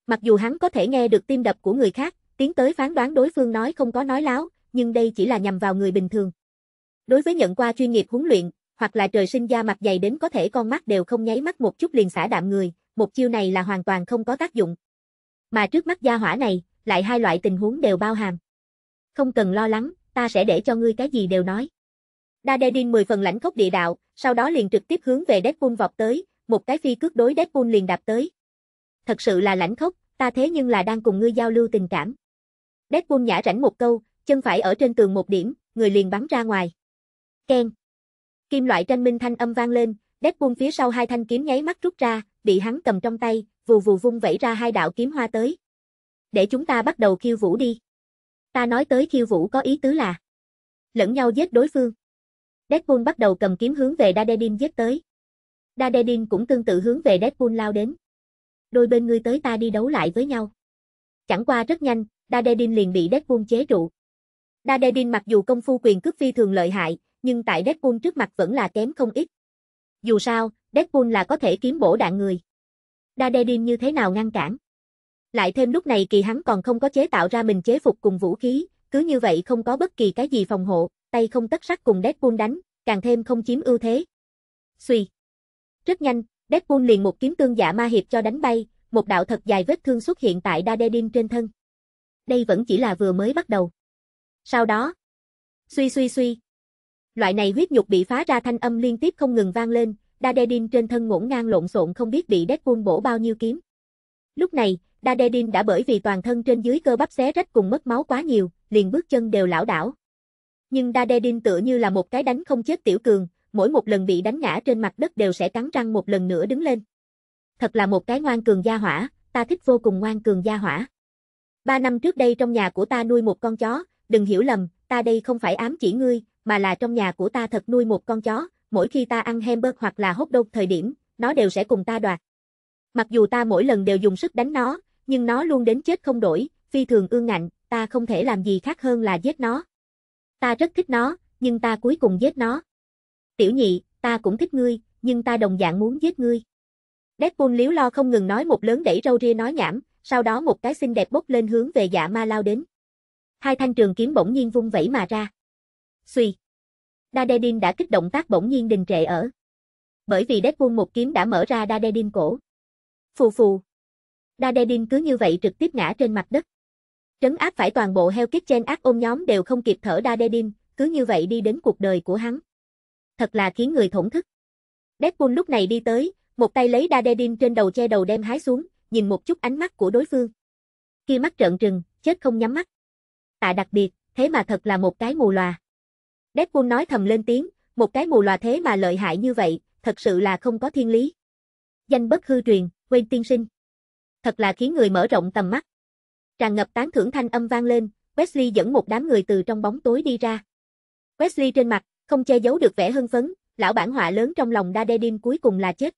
Mặc dù hắn có thể nghe được tim đập của người khác, tiến tới phán đoán đối phương nói không có nói láo, nhưng đây chỉ là nhằm vào người bình thường. Đối với nhận qua chuyên nghiệp huấn luyện, hoặc là trời sinh da mặt dày đến có thể con mắt đều không nháy mắt một chút liền xả đạm người, một chiêu này là hoàn toàn không có tác dụng. Mà trước mắt gia hỏa này, lại hai loại tình huống đều bao hàm. Không cần lo lắng, ta sẽ để cho ngươi cái gì đều nói. Dadedin 10 phần lãnh khốc địa đạo, sau đó liền trực tiếp hướng về Deadpool vọt tới, một cái phi cước đối Deadpool liền đạp tới. Thật sự là lãnh khốc, ta thế nhưng là đang cùng ngươi giao lưu tình cảm. Deadpool nhả rảnh một câu, chân phải ở trên tường một điểm, người liền bắn ra ngoài. Ken. Kim loại tranh minh thanh âm vang lên, Deadpool phía sau hai thanh kiếm nháy mắt rút ra, bị hắn cầm trong tay, vù vù vung vẩy ra hai đạo kiếm hoa tới. Để chúng ta bắt đầu khiêu vũ đi. Ta nói tới khiêu vũ có ý tứ là lẫn nhau giết đối phương. Deadpool bắt đầu cầm kiếm hướng về Dadedin giết tới. Dadedin cũng tương tự hướng về Deadpool lao đến. Đôi bên ngươi tới ta đi đấu lại với nhau. Chẳng qua rất nhanh, Daredin liền bị Deadpool chế trụ. Daredin mặc dù công phu quyền cướp phi thường lợi hại, nhưng tại Deadpool trước mặt vẫn là kém không ít. Dù sao, Deadpool là có thể kiếm bổ đạn người. Daredin như thế nào ngăn cản? Lại thêm lúc này kỳ hắn còn không có chế tạo ra mình chế phục cùng vũ khí, cứ như vậy không có bất kỳ cái gì phòng hộ, tay không tất sắc cùng Deadpool đánh, càng thêm không chiếm ưu thế. Xuy. Rất nhanh, Deadpool liền một kiếm tương giả dạ ma hiệp cho đánh bay, một đạo thật dài vết thương xuất hiện tại Daredin trên thân đây vẫn chỉ là vừa mới bắt đầu. Sau đó, suy suy suy. Loại này huyết nhục bị phá ra thanh âm liên tiếp không ngừng vang lên, Dadedin trên thân ngổn ngang lộn xộn không biết bị Deadpool bổ bao nhiêu kiếm. Lúc này, Dadedin đã bởi vì toàn thân trên dưới cơ bắp xé rách cùng mất máu quá nhiều, liền bước chân đều lảo đảo. Nhưng Dadedin tựa như là một cái đánh không chết tiểu cường, mỗi một lần bị đánh ngã trên mặt đất đều sẽ cắn răng một lần nữa đứng lên. Thật là một cái ngoan cường gia hỏa, ta thích vô cùng ngoan cường gia hỏa. Ba năm trước đây trong nhà của ta nuôi một con chó, đừng hiểu lầm, ta đây không phải ám chỉ ngươi, mà là trong nhà của ta thật nuôi một con chó, mỗi khi ta ăn hamburger hoặc là hot dog thời điểm, nó đều sẽ cùng ta đoạt. Mặc dù ta mỗi lần đều dùng sức đánh nó, nhưng nó luôn đến chết không đổi, phi thường ương ngạnh, ta không thể làm gì khác hơn là giết nó. Ta rất thích nó, nhưng ta cuối cùng giết nó. Tiểu nhị, ta cũng thích ngươi, nhưng ta đồng dạng muốn giết ngươi. Deadpool liếu lo không ngừng nói một lớn đẩy râu ria nói nhảm, sau đó một cái xinh đẹp bốc lên hướng về dạ ma lao đến. Hai thanh trường kiếm bỗng nhiên vung vẩy mà ra. Xuy. Dadedin đã kích động tác bỗng nhiên đình trệ ở. Bởi vì Deadpool một kiếm đã mở ra Dadedin cổ. Phù phù. Dadedin cứ như vậy trực tiếp ngã trên mặt đất. Trấn áp phải toàn bộ heo kiếp trên ác ôm nhóm đều không kịp thở Dadedin, cứ như vậy đi đến cuộc đời của hắn. Thật là khiến người thổn thức. Deadpool lúc này đi tới, một tay lấy Dadedin trên đầu che đầu đem hái xuống, nhìn một chút ánh mắt của đối phương. Kia mắt trợn trừng, chết không nhắm mắt. Tạ đặc biệt, thế mà thật là một cái mù lòa. Deadpool nói thầm lên tiếng, một cái mù lòa thế mà lợi hại như vậy, thật sự là không có thiên lý. Danh bất hư truyền, quên tiên sinh. Thật là khiến người mở rộng tầm mắt. Tràn ngập tán thưởng thanh âm vang lên, Wesley dẫn một đám người từ trong bóng tối đi ra. Wesley trên mặt, không che giấu được vẻ hưng phấn, lão bản họa lớn trong lòng Đa Đe Đin cuối cùng là chết.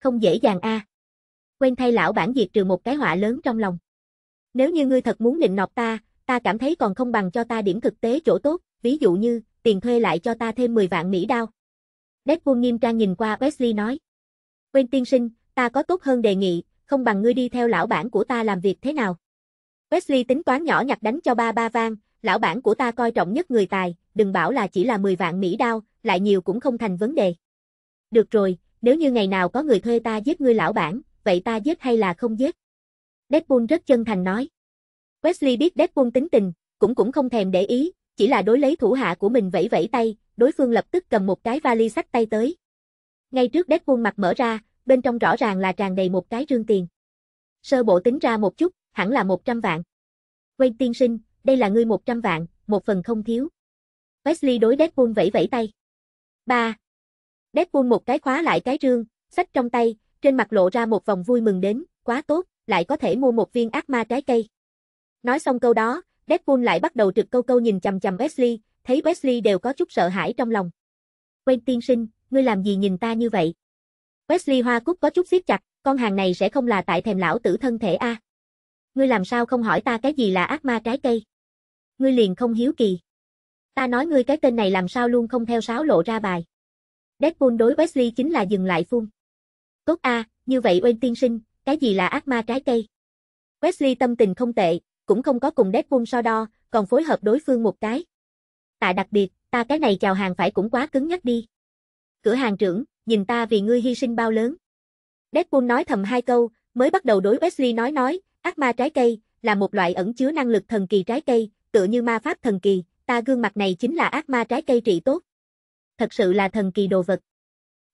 Không dễ dàng a. À quên thay lão bản diệt trừ một cái họa lớn trong lòng. Nếu như ngươi thật muốn định nọt ta, ta cảm thấy còn không bằng cho ta điểm thực tế chỗ tốt, ví dụ như, tiền thuê lại cho ta thêm 10 vạn Mỹ đao. Deadpool nghiêm trang nhìn qua Wesley nói. Quên tiên sinh, ta có tốt hơn đề nghị, không bằng ngươi đi theo lão bản của ta làm việc thế nào. Wesley tính toán nhỏ nhặt đánh cho ba ba vang, lão bản của ta coi trọng nhất người tài, đừng bảo là chỉ là 10 vạn Mỹ đao, lại nhiều cũng không thành vấn đề. Được rồi, nếu như ngày nào có người thuê ta giết ngươi lão bản, vậy ta giết hay là không giết? Deadpool rất chân thành nói. Wesley biết Deadpool tính tình, cũng cũng không thèm để ý, chỉ là đối lấy thủ hạ của mình vẫy vẫy tay, đối phương lập tức cầm một cái vali sách tay tới. Ngay trước Deadpool mặt mở ra, bên trong rõ ràng là tràn đầy một cái rương tiền. Sơ bộ tính ra một chút, hẳn là 100 vạn. Wayne tiên sinh, đây là ngươi 100 vạn, một phần không thiếu. Wesley đối Deadpool vẫy vẫy tay. 3. Deadpool một cái khóa lại cái rương, sách trong tay, trên mặt lộ ra một vòng vui mừng đến, quá tốt, lại có thể mua một viên ác ma trái cây. Nói xong câu đó, Deadpool lại bắt đầu trực câu câu nhìn chầm chầm Wesley, thấy Wesley đều có chút sợ hãi trong lòng. Quên tiên sinh, ngươi làm gì nhìn ta như vậy? Wesley hoa cúc có chút siết chặt, con hàng này sẽ không là tại thèm lão tử thân thể a. Ngươi làm sao không hỏi ta cái gì là ác ma trái cây? Ngươi liền không hiếu kỳ. Ta nói ngươi cái tên này làm sao luôn không theo sáo lộ ra bài. Deadpool đối Wesley chính là dừng lại phun. Tốt a, như vậy Oen tiên sinh, cái gì là ác ma trái cây? Wesley tâm tình không tệ, cũng không có cùng Deadpool so đo, còn phối hợp đối phương một cái. Tại đặc biệt, ta cái này chào hàng phải cũng quá cứng nhắc đi. Cửa hàng trưởng, nhìn ta vì ngươi hy sinh bao lớn. Deadpool nói thầm hai câu, mới bắt đầu đối Wesley nói nói, ác ma trái cây, là một loại ẩn chứa năng lực thần kỳ trái cây, tựa như ma pháp thần kỳ, ta gương mặt này chính là ác ma trái cây trị tốt. Thật sự là thần kỳ đồ vật.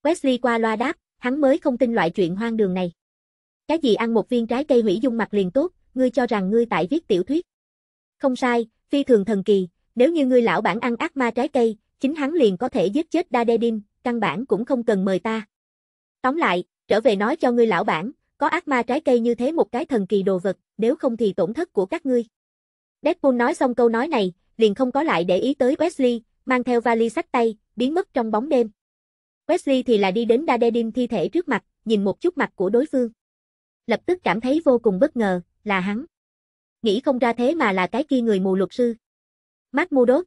Wesley qua loa đáp, hắn mới không tin loại chuyện hoang đường này. Cái gì ăn một viên trái cây hủy dung mặt liền tốt, ngươi cho rằng ngươi tại viết tiểu thuyết. Không sai, phi thường thần kỳ, nếu như ngươi lão bản ăn ác ma trái cây, chính hắn liền có thể giết chết da Dadedin, căn bản cũng không cần mời ta. Tóm lại, trở về nói cho ngươi lão bản, có ác ma trái cây như thế một cái thần kỳ đồ vật, nếu không thì tổn thất của các ngươi. Deadpool nói xong câu nói này, liền không có lại để ý tới Wesley, mang theo vali sách tay, biến mất trong bóng đêm. Wesley thì là đi đến Dadedim thi thể trước mặt, nhìn một chút mặt của đối phương. Lập tức cảm thấy vô cùng bất ngờ, là hắn. Nghĩ không ra thế mà là cái kia người mù luật sư. Mark Murdoch.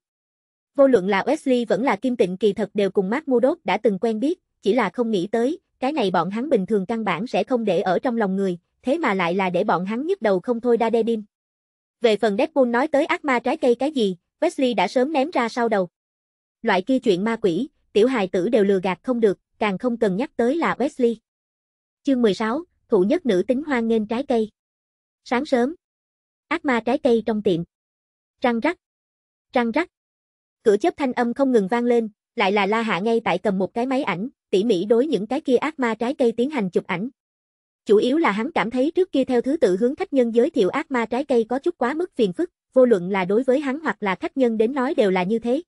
Vô luận là Wesley vẫn là Kim Tịnh kỳ thật đều cùng Mark Murdoch đã từng quen biết, chỉ là không nghĩ tới, cái này bọn hắn bình thường căn bản sẽ không để ở trong lòng người, thế mà lại là để bọn hắn nhức đầu không thôi Dadedim. Về phần Deadpool nói tới ác ma trái cây cái gì, Wesley đã sớm ném ra sau đầu. Loại kia chuyện ma quỷ, tiểu hài tử đều lừa gạt không được, càng không cần nhắc tới là Wesley. Chương 16, thụ nhất nữ tính hoan nghênh trái cây. Sáng sớm, ác ma trái cây trong tiệm. Răng rắc, răng rắc. Cửa chớp thanh âm không ngừng vang lên, lại là La Hạ ngay tại cầm một cái máy ảnh, tỉ mỉ đối những cái kia ác ma trái cây tiến hành chụp ảnh. Chủ yếu là hắn cảm thấy trước kia theo thứ tự hướng khách nhân giới thiệu ác ma trái cây có chút quá mức phiền phức, vô luận là đối với hắn hoặc là khách nhân đến nói đều là như thế,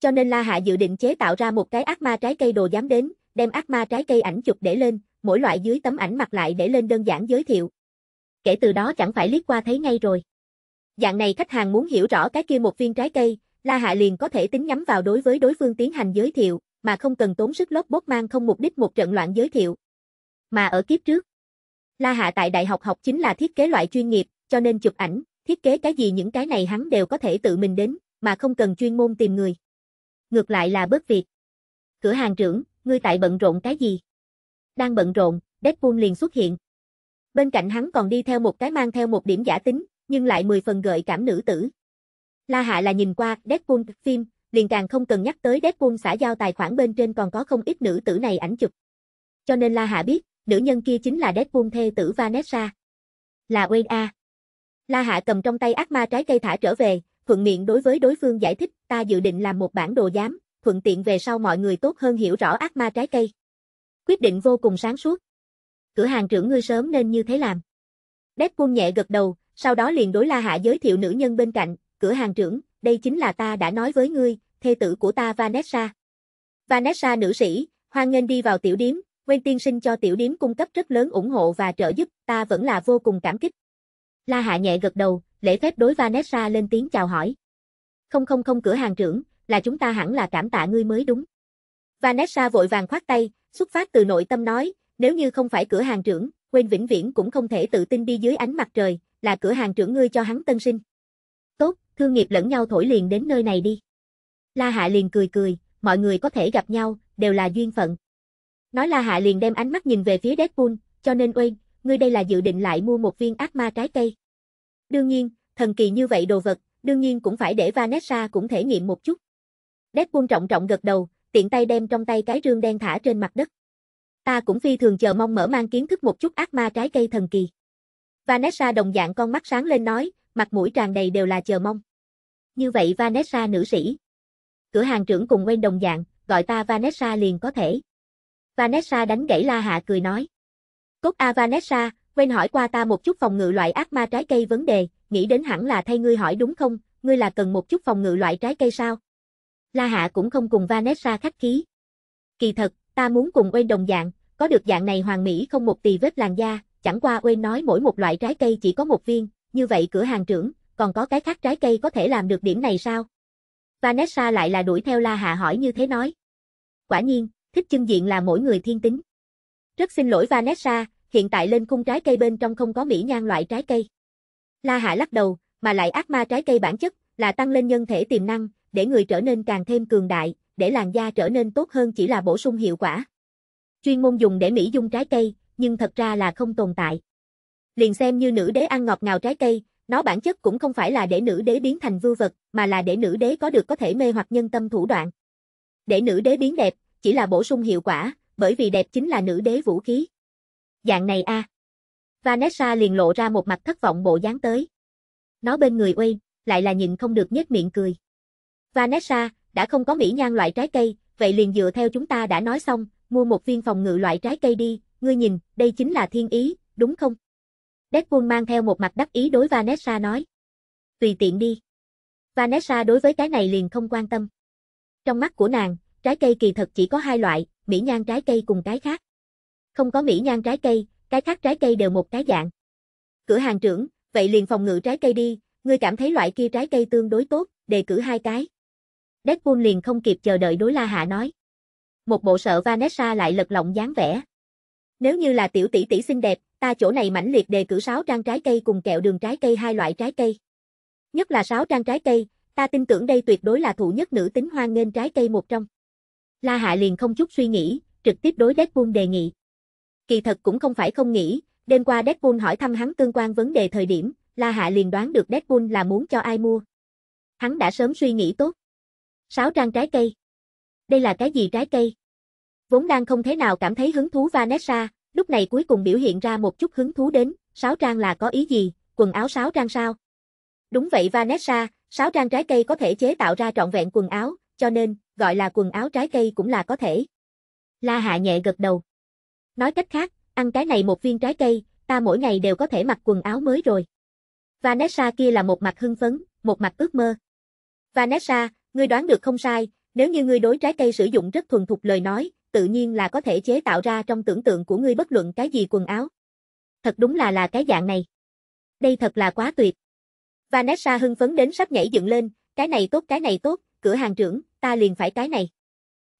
cho nên La Hạ dự định chế tạo ra một cái ác ma trái cây đồ dám đến, đem ác ma trái cây ảnh chụp để lên, mỗi loại dưới tấm ảnh mặc lại để lên đơn giản giới thiệu. Kể từ đó chẳng phải liếc qua thấy ngay rồi. Dạng này khách hàng muốn hiểu rõ cái kia một viên trái cây, La Hạ liền có thể tính nhắm vào đối với đối phương tiến hành giới thiệu, mà không cần tốn sức lốc bốt mang không mục đích một trận loạn giới thiệu. Mà ở kiếp trước, La Hạ tại đại học học chính là thiết kế loại chuyên nghiệp, cho nên chụp ảnh, thiết kế cái gì những cái này hắn đều có thể tự mình đến, mà không cần chuyên môn tìm người ngược lại là bớt việc. Cửa hàng trưởng, ngươi tại bận rộn cái gì? Đang bận rộn, Deadpool liền xuất hiện. Bên cạnh hắn còn đi theo một cái mang theo một điểm giả tính, nhưng lại mười phần gợi cảm nữ tử. La Hạ là nhìn qua Deadpool phim, liền càng không cần nhắc tới Deadpool xã giao tài khoản bên trên còn có không ít nữ tử này ảnh chụp. Cho nên La Hạ biết, nữ nhân kia chính là Deadpool thê tử Vanessa. Là Wayne A. La Hạ cầm trong tay ác ma trái cây thả trở về, thuận miệng đối với đối phương giải thích, ta dự định làm một bản đồ giám, thuận tiện về sau mọi người tốt hơn hiểu rõ ác ma trái cây. Quyết định vô cùng sáng suốt. Cửa hàng trưởng ngươi sớm nên như thế làm. Đét quân nhẹ gật đầu, sau đó liền đối La Hạ giới thiệu nữ nhân bên cạnh, cửa hàng trưởng, đây chính là ta đã nói với ngươi, thê tử của ta Vanessa. Vanessa nữ sĩ, hoan nghênh đi vào tiểu điếm, Quen tiên sinh cho tiểu điếm cung cấp rất lớn ủng hộ và trợ giúp, ta vẫn là vô cùng cảm kích. La Hạ nhẹ gật đầu, lễ phép đối Vanessa lên tiếng chào hỏi. Không không không cửa hàng trưởng, là chúng ta hẳn là cảm tạ ngươi mới đúng. Vanessa vội vàng khoát tay, xuất phát từ nội tâm nói, nếu như không phải cửa hàng trưởng, quên vĩnh viễn cũng không thể tự tin đi dưới ánh mặt trời, là cửa hàng trưởng ngươi cho hắn tân sinh. Tốt, thương nghiệp lẫn nhau thổi liền đến nơi này đi. La Hạ liền cười cười, mọi người có thể gặp nhau, đều là duyên phận. Nói La Hạ liền đem ánh mắt nhìn về phía Deadpool, cho nên Wayne, ngươi đây là dự định lại mua một viên ác ma trái cây. Đương nhiên, thần kỳ như vậy đồ vật, đương nhiên cũng phải để Vanessa cũng thể nghiệm một chút. Deadpool trọng trọng gật đầu, tiện tay đem trong tay cái rương đen thả trên mặt đất. Ta cũng phi thường chờ mong mở mang kiến thức một chút ác ma trái cây thần kỳ. Vanessa đồng dạng con mắt sáng lên nói, mặt mũi tràn đầy đều là chờ mong. Như vậy Vanessa nữ sĩ. Cửa hàng trưởng cùng quen đồng dạng, gọi ta Vanessa liền có thể. Vanessa đánh gãy La Hạ cười nói. Cốt A Vanessa, quên hỏi qua ta một chút phòng ngự loại ác ma trái cây vấn đề, nghĩ đến hẳn là thay ngươi hỏi đúng không, ngươi là cần một chút phòng ngự loại trái cây sao? La Hạ cũng không cùng Vanessa khách khí. Kỳ thật, ta muốn cùng Quên đồng dạng, có được dạng này hoàng mỹ không một tì vết làn da, chẳng qua Quên nói mỗi một loại trái cây chỉ có một viên, như vậy cửa hàng trưởng, còn có cái khác trái cây có thể làm được điểm này sao? Vanessa lại là đuổi theo La Hạ hỏi như thế nói. Quả nhiên, thích chân diện là mỗi người thiên tính. Rất xin lỗi Vanessa, hiện tại lên khung trái cây bên trong không có mỹ nhan loại trái cây. La Hạ lắc đầu, mà lại ác ma trái cây bản chất là tăng lên nhân thể tiềm năng, để người trở nên càng thêm cường đại, để làn da trở nên tốt hơn chỉ là bổ sung hiệu quả. Chuyên môn dùng để mỹ dung trái cây, nhưng thật ra là không tồn tại. Liền xem như nữ đế ăn ngọt ngào trái cây, nó bản chất cũng không phải là để nữ đế biến thành vưu vật, mà là để nữ đế có được có thể mê hoặc nhân tâm thủ đoạn. Để nữ đế biến đẹp, chỉ là bổ sung hiệu quả, bởi vì đẹp chính là nữ đế vũ khí. Dạng này a. Vanessa liền lộ ra một mặt thất vọng bộ dáng tới. Nó bên người Wayne, lại là nhìn không được nhếch miệng cười. Vanessa, đã không có mỹ nhan loại trái cây, vậy liền dựa theo chúng ta đã nói xong, mua một viên phòng ngự loại trái cây đi, ngươi nhìn, đây chính là thiên ý, đúng không? Deadpool mang theo một mặt đắc ý đối Vanessa nói. Tùy tiện đi. Vanessa đối với cái này liền không quan tâm. Trong mắt của nàng, trái cây kỳ thật chỉ có hai loại, mỹ nhan trái cây cùng cái khác không có mỹ nhan trái cây, cái khác trái cây đều một cái dạng. Cửa hàng trưởng, vậy liền phòng ngự trái cây đi, ngươi cảm thấy loại kia trái cây tương đối tốt, đề cử hai cái. Deadpool liền không kịp chờ đợi đối La Hạ nói. Một bộ sợ Vanessa lại lật lọng dáng vẻ. Nếu như là tiểu tỷ tỷ xinh đẹp, ta chỗ này mãnh liệt đề cử sáu trang trái cây cùng kẹo đường trái cây hai loại trái cây. Nhất là sáu trang trái cây, ta tin tưởng đây tuyệt đối là thụ nhất nữ tính hoan nghênh trái cây một trong. La Hạ liền không chút suy nghĩ, trực tiếp đối Deadpool đề nghị kỳ thật cũng không phải không nghĩ, đêm qua Deadpool hỏi thăm hắn tương quan vấn đề thời điểm, La Hạ liền đoán được Deadpool là muốn cho ai mua. Hắn đã sớm suy nghĩ tốt. Sáu trang trái cây. Đây là cái gì trái cây? Vốn đang không thế nào cảm thấy hứng thú Vanessa, lúc này cuối cùng biểu hiện ra một chút hứng thú đến, sáu trang là có ý gì, quần áo sáu trang sao? Đúng vậy Vanessa, sáu trang trái cây có thể chế tạo ra trọn vẹn quần áo, cho nên, gọi là quần áo trái cây cũng là có thể. La Hạ nhẹ gật đầu. Nói cách khác, ăn cái này một viên trái cây, ta mỗi ngày đều có thể mặc quần áo mới rồi. Vanessa kia là một mặt hưng phấn, một mặt ước mơ. Vanessa, ngươi đoán được không sai, nếu như ngươi đối trái cây sử dụng rất thuần thục lời nói, tự nhiên là có thể chế tạo ra trong tưởng tượng của ngươi bất luận cái gì quần áo. Thật đúng là là cái dạng này. Đây thật là quá tuyệt. Vanessa hưng phấn đến sắp nhảy dựng lên, cái này tốt cái này tốt, cửa hàng trưởng, ta liền phải cái này.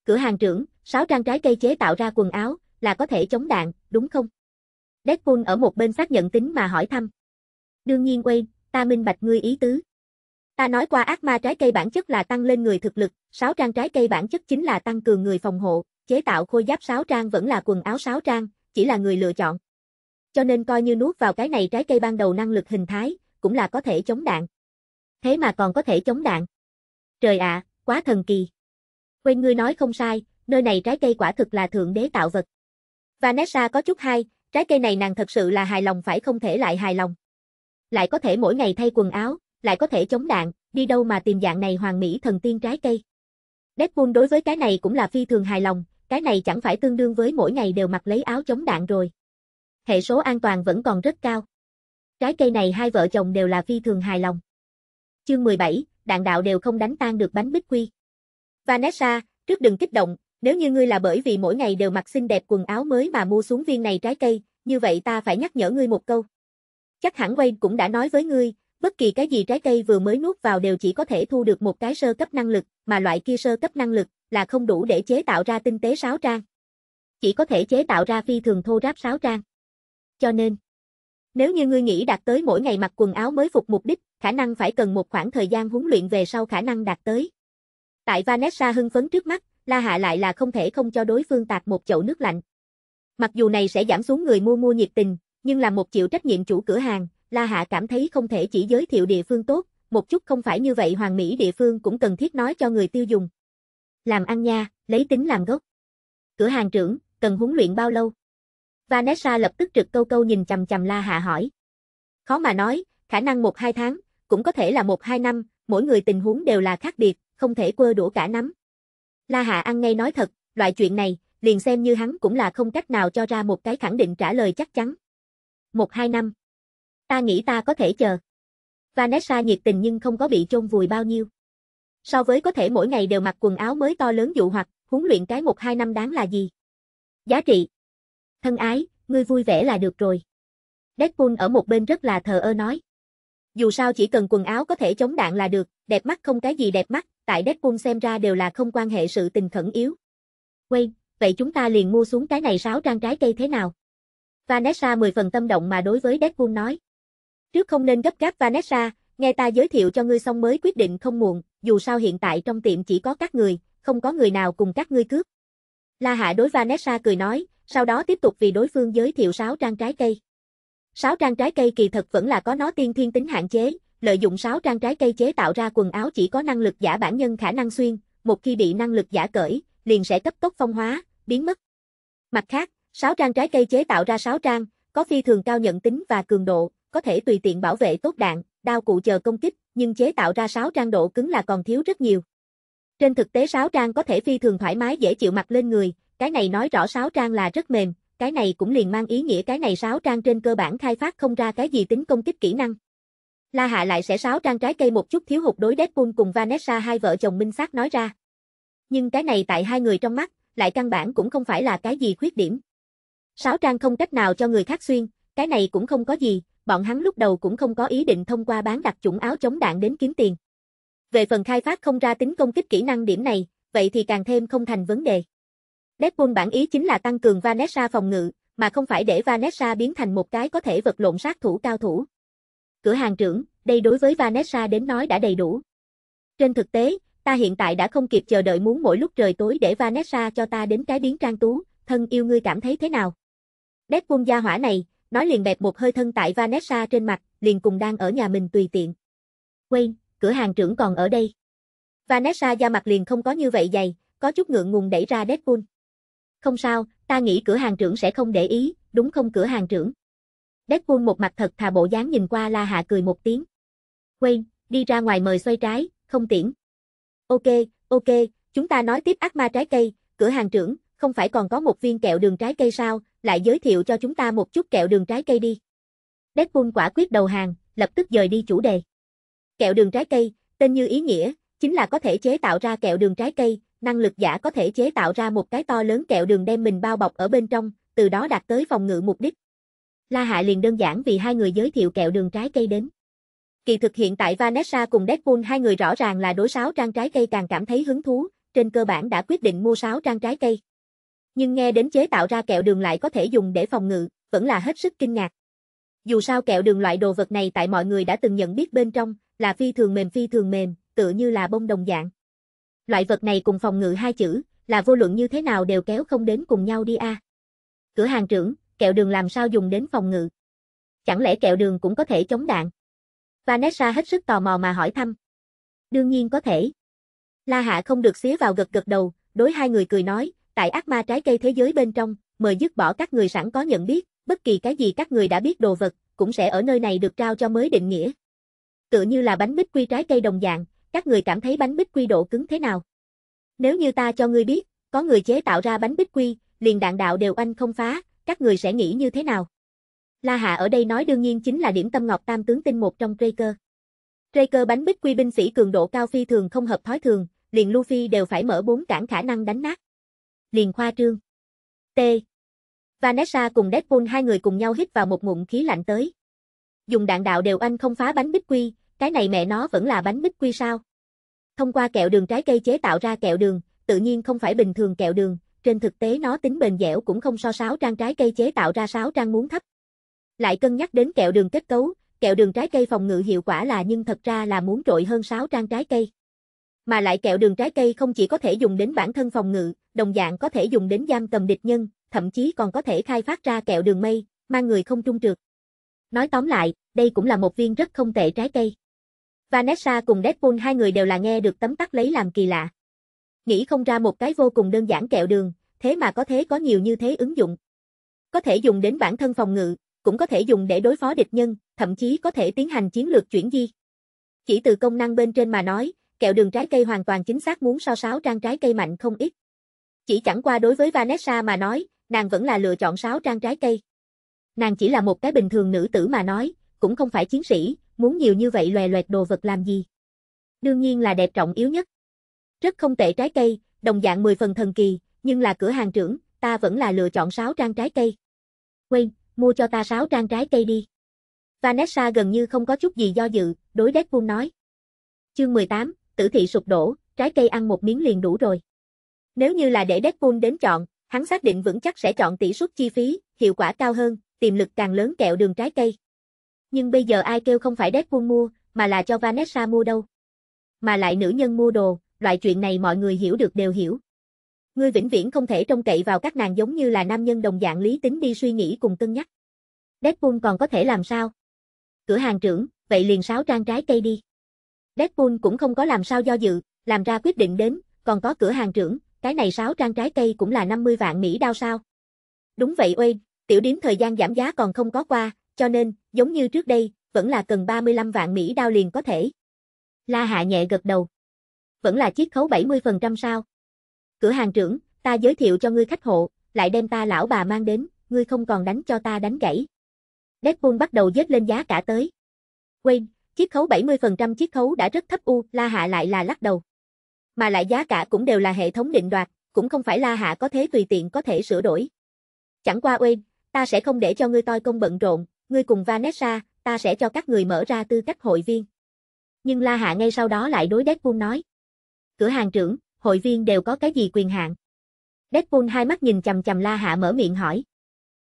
Cửa hàng trưởng, sáu trang trái cây chế tạo ra quần áo, là có thể chống đạn, đúng không? Deadpool ở một bên xác nhận tính mà hỏi thăm. Đương nhiên Wayne, ta minh bạch ngươi ý tứ. Ta nói qua ác ma trái cây bản chất là tăng lên người thực lực, sáu trang trái cây bản chất chính là tăng cường người phòng hộ, chế tạo khôi giáp sáu trang vẫn là quần áo sáu trang, chỉ là người lựa chọn. Cho nên coi như nuốt vào cái này trái cây ban đầu năng lực hình thái, cũng là có thể chống đạn. Thế mà còn có thể chống đạn. Trời ạ, à, quá thần kỳ. Quên ngươi nói không sai, nơi này trái cây quả thực là thượng đế tạo vật. Vanessa có chút hay, trái cây này nàng thật sự là hài lòng phải không thể lại hài lòng. Lại có thể mỗi ngày thay quần áo, lại có thể chống đạn, đi đâu mà tìm dạng này hoàng mỹ thần tiên trái cây. Deadpool đối với cái này cũng là phi thường hài lòng, cái này chẳng phải tương đương với mỗi ngày đều mặc lấy áo chống đạn rồi. Hệ số an toàn vẫn còn rất cao. Trái cây này hai vợ chồng đều là phi thường hài lòng. Chương 17, đạn đạo đều không đánh tan được bánh bích quy. Vanessa, trước đừng kích động, nếu như ngươi là bởi vì mỗi ngày đều mặc xinh đẹp quần áo mới mà mua xuống viên này trái cây, như vậy ta phải nhắc nhở ngươi một câu. Chắc hẳn Wayne cũng đã nói với ngươi, bất kỳ cái gì trái cây vừa mới nuốt vào đều chỉ có thể thu được một cái sơ cấp năng lực, mà loại kia sơ cấp năng lực là không đủ để chế tạo ra tinh tế sáo trang. Chỉ có thể chế tạo ra phi thường thô ráp sáo trang. Cho nên, nếu như ngươi nghĩ đạt tới mỗi ngày mặc quần áo mới phục mục đích, khả năng phải cần một khoảng thời gian huấn luyện về sau khả năng đạt tới. Tại Vanessa hưng phấn trước mắt, La Hạ lại là không thể không cho đối phương tạt một chậu nước lạnh. Mặc dù này sẽ giảm xuống người mua mua nhiệt tình, nhưng là một chịu trách nhiệm chủ cửa hàng, La Hạ cảm thấy không thể chỉ giới thiệu địa phương tốt, một chút không phải như vậy hoàng mỹ địa phương cũng cần thiết nói cho người tiêu dùng. Làm ăn nha, lấy tính làm gốc. Cửa hàng trưởng, cần huấn luyện bao lâu? Vanessa lập tức trực câu câu nhìn chầm chầm La Hạ hỏi. Khó mà nói, khả năng 1-2 tháng, cũng có thể là 1-2 năm, mỗi người tình huống đều là khác biệt, không thể quơ đũa cả nắm. La Hạ ăn ngay nói thật, loại chuyện này, liền xem như hắn cũng là không cách nào cho ra một cái khẳng định trả lời chắc chắn. Một hai năm. Ta nghĩ ta có thể chờ. Vanessa nhiệt tình nhưng không có bị chôn vùi bao nhiêu. So với có thể mỗi ngày đều mặc quần áo mới to lớn dụ hoặc, huấn luyện cái một hai năm đáng là gì? Giá trị. Thân ái, ngươi vui vẻ là được rồi. Deadpool ở một bên rất là thờ ơ nói. Dù sao chỉ cần quần áo có thể chống đạn là được, đẹp mắt không cái gì đẹp mắt, tại Deadpool xem ra đều là không quan hệ sự tình khẩn yếu. Wayne, vậy chúng ta liền mua xuống cái này sáu trang trái cây thế nào? Vanessa mười phần tâm động mà đối với Deadpool nói. Trước không nên gấp gáp Vanessa, nghe ta giới thiệu cho ngươi xong mới quyết định không muộn, dù sao hiện tại trong tiệm chỉ có các người, không có người nào cùng các ngươi cướp. La Hạ đối Vanessa cười nói, sau đó tiếp tục vì đối phương giới thiệu sáu trang trái cây. Sáu trang trái cây kỳ thực vẫn là có nó tiên thiên tính hạn chế, lợi dụng sáu trang trái cây chế tạo ra quần áo chỉ có năng lực giả bản nhân khả năng xuyên, một khi bị năng lực giả cởi, liền sẽ cấp tốc phong hóa, biến mất. Mặt khác, sáu trang trái cây chế tạo ra sáu trang, có phi thường cao nhận tính và cường độ, có thể tùy tiện bảo vệ tốt đạn, đao cụ chờ công kích, nhưng chế tạo ra sáu trang độ cứng là còn thiếu rất nhiều. Trên thực tế sáu trang có thể phi thường thoải mái dễ chịu mặc lên người, cái này nói rõ sáu trang là rất mềm, cái này cũng liền mang ý nghĩa cái này sáu trang trên cơ bản khai phát không ra cái gì tính công kích kỹ năng. La Hạ lại sẽ sáu trang trái cây một chút thiếu hụt đối Deadpool cùng Vanessa hai vợ chồng minh xác nói ra. Nhưng cái này tại hai người trong mắt, lại căn bản cũng không phải là cái gì khuyết điểm. sáu trang không cách nào cho người khác xuyên, cái này cũng không có gì, bọn hắn lúc đầu cũng không có ý định thông qua bán đặc chủng áo chống đạn đến kiếm tiền. Về phần khai phát không ra tính công kích kỹ năng điểm này, vậy thì càng thêm không thành vấn đề. Deadpool bản ý chính là tăng cường Vanessa phòng ngự, mà không phải để Vanessa biến thành một cái có thể vật lộn sát thủ cao thủ. Cửa hàng trưởng, đây đối với Vanessa đến nói đã đầy đủ. Trên thực tế, ta hiện tại đã không kịp chờ đợi muốn mỗi lúc trời tối để Vanessa cho ta đến cái biến trang tú, thân yêu ngươi cảm thấy thế nào? Deadpool gia hỏa này, nói liền bẹp một hơi thân tại Vanessa trên mặt, liền cùng đang ở nhà mình tùy tiện. Wayne, cửa hàng trưởng còn ở đây. Vanessa da mặt liền không có như vậy dày, có chút ngượng ngùng đẩy ra Deadpool. Không sao, ta nghĩ cửa hàng trưởng sẽ không để ý, đúng không cửa hàng trưởng? Deadpool một mặt thật thà bộ dáng nhìn qua La Hạ cười một tiếng. Wayne, đi ra ngoài mời xoay trái, không tiễn. Ok, ok, chúng ta nói tiếp ác ma trái cây, cửa hàng trưởng, không phải còn có một viên kẹo đường trái cây sao, lại giới thiệu cho chúng ta một chút kẹo đường trái cây đi. Deadpool quả quyết đầu hàng, lập tức rời đi chủ đề. Kẹo đường trái cây, tên như ý nghĩa, chính là có thể chế tạo ra kẹo đường trái cây, năng lực giả có thể chế tạo ra một cái to lớn kẹo đường đem mình bao bọc ở bên trong, từ đó đạt tới phòng ngự mục đích. La Hạ liền đơn giản vì hai người giới thiệu kẹo đường trái cây đến. Kỳ thực hiện tại Vanessa cùng Deadpool hai người rõ ràng là đối sáu trang trái cây càng cảm thấy hứng thú, trên cơ bản đã quyết định mua sáu trang trái cây. Nhưng nghe đến chế tạo ra kẹo đường lại có thể dùng để phòng ngự, vẫn là hết sức kinh ngạc. Dù sao kẹo đường loại đồ vật này tại mọi người đã từng nhận biết bên trong, là phi thường mềm phi thường mềm, tựa như là bông đồng dạng loại vật này cùng phòng ngự hai chữ, là vô luận như thế nào đều kéo không đến cùng nhau đi a. À. Cửa hàng trưởng, kẹo đường làm sao dùng đến phòng ngự? Chẳng lẽ kẹo đường cũng có thể chống đạn? Vanessa hết sức tò mò mà hỏi thăm. Đương nhiên có thể. La Hạ không được xía vào gật gật đầu, đối hai người cười nói, tại ác ma trái cây thế giới bên trong, mời dứt bỏ các người sẵn có nhận biết, bất kỳ cái gì các người đã biết đồ vật, cũng sẽ ở nơi này được trao cho mới định nghĩa. Tựa như là bánh mít quy trái cây đồng dạng, các người cảm thấy bánh bích quy độ cứng thế nào? Nếu như ta cho ngươi biết, có người chế tạo ra bánh bích quy, liền đạn đạo đều anh không phá, các người sẽ nghĩ như thế nào? La Hạ ở đây nói đương nhiên chính là điểm tâm ngọc tam tướng tinh một trong Traker. Traker bánh bích quy binh sĩ cường độ cao phi thường không hợp thói thường, liền Luffy đều phải mở bốn cản khả năng đánh nát. Liền khoa trương. T. Vanessa cùng Deadpool hai người cùng nhau hít vào một ngụm khí lạnh tới. Dùng đạn đạo đều anh không phá bánh bích quy, cái này mẹ nó vẫn là bánh bích quy sao? Thông qua kẹo đường trái cây chế tạo ra kẹo đường, tự nhiên không phải bình thường kẹo đường, trên thực tế nó tính bền dẻo cũng không so sáo trang trái cây chế tạo ra sáo trang muốn thấp. Lại cân nhắc đến kẹo đường kết cấu, kẹo đường trái cây phòng ngự hiệu quả là nhưng thật ra là muốn trội hơn sáo trang trái cây. Mà lại kẹo đường trái cây không chỉ có thể dùng đến bản thân phòng ngự, đồng dạng có thể dùng đến giam cầm địch nhân, thậm chí còn có thể khai phát ra kẹo đường mây, mang người không trung trượt. Nói tóm lại, đây cũng là một viên rất không tệ trái cây. Vanessa cùng Deadpool hai người đều là nghe được tấm tắc lấy làm kỳ lạ. Nghĩ không ra một cái vô cùng đơn giản kẹo đường, thế mà có thế có nhiều như thế ứng dụng. Có thể dùng đến bản thân phòng ngự, cũng có thể dùng để đối phó địch nhân, thậm chí có thể tiến hành chiến lược chuyển di. Chỉ từ công năng bên trên mà nói, kẹo đường trái cây hoàn toàn chính xác muốn so sáo trang trái cây mạnh không ít. Chỉ chẳng qua đối với Vanessa mà nói, nàng vẫn là lựa chọn sáo trang trái cây. Nàng chỉ là một cái bình thường nữ tử mà nói, cũng không phải chiến sĩ, muốn nhiều như vậy loè loẹt đồ vật làm gì? Đương nhiên là đẹp trọng yếu nhất. Rất không tệ trái cây, đồng dạng 10 phần thần kỳ, nhưng là cửa hàng trưởng, ta vẫn là lựa chọn 6 trang trái cây. Wayne, mua cho ta 6 trang trái cây đi. Vanessa gần như không có chút gì do dự, đối Deadpool nói. Chương 18, tử thị sụp đổ, trái cây ăn một miếng liền đủ rồi. Nếu như là để Deadpool đến chọn, hắn xác định vững chắc sẽ chọn tỷ suất chi phí, hiệu quả cao hơn, tiềm lực càng lớn kẹo đường trái cây. Nhưng bây giờ ai kêu không phải Deadpool mua, mà là cho Vanessa mua đâu. Mà lại nữ nhân mua đồ, loại chuyện này mọi người hiểu được đều hiểu. Ngươi vĩnh viễn không thể trông cậy vào các nàng giống như là nam nhân đồng dạng lý tính đi suy nghĩ cùng cân nhắc. Deadpool còn có thể làm sao? Cửa hàng trưởng, vậy liền sáu trang trái cây đi. Deadpool cũng không có làm sao do dự, làm ra quyết định đến, còn có cửa hàng trưởng, cái này sáu trang trái cây cũng là 50 vạn Mỹ đao sao. Đúng vậy Wayne, tiểu điếm thời gian giảm giá còn không có qua, cho nên, giống như trước đây, vẫn là cần 35 vạn Mỹ đao liền có thể. La Hạ nhẹ gật đầu. Vẫn là chiết khấu 70% sao? Cửa hàng trưởng, ta giới thiệu cho ngươi khách hộ, lại đem ta lão bà mang đến, ngươi không còn đánh cho ta đánh gãy. Deadpool bắt đầu dết lên giá cả tới. Wayne, chiết khấu 70% chiết khấu đã rất thấp u, La Hạ lại là lắc đầu. Mà lại giá cả cũng đều là hệ thống định đoạt, cũng không phải La Hạ có thế tùy tiện có thể sửa đổi. Chẳng qua Wayne, ta sẽ không để cho ngươi toi công bận rộn, ngươi cùng Vanessa, ta sẽ cho các người mở ra tư cách hội viên. Nhưng La Hạ ngay sau đó lại đối Deadpool nói. Cửa hàng trưởng, hội viên đều có cái gì quyền hạn? Deadpool hai mắt nhìn chầm chầm La Hạ mở miệng hỏi.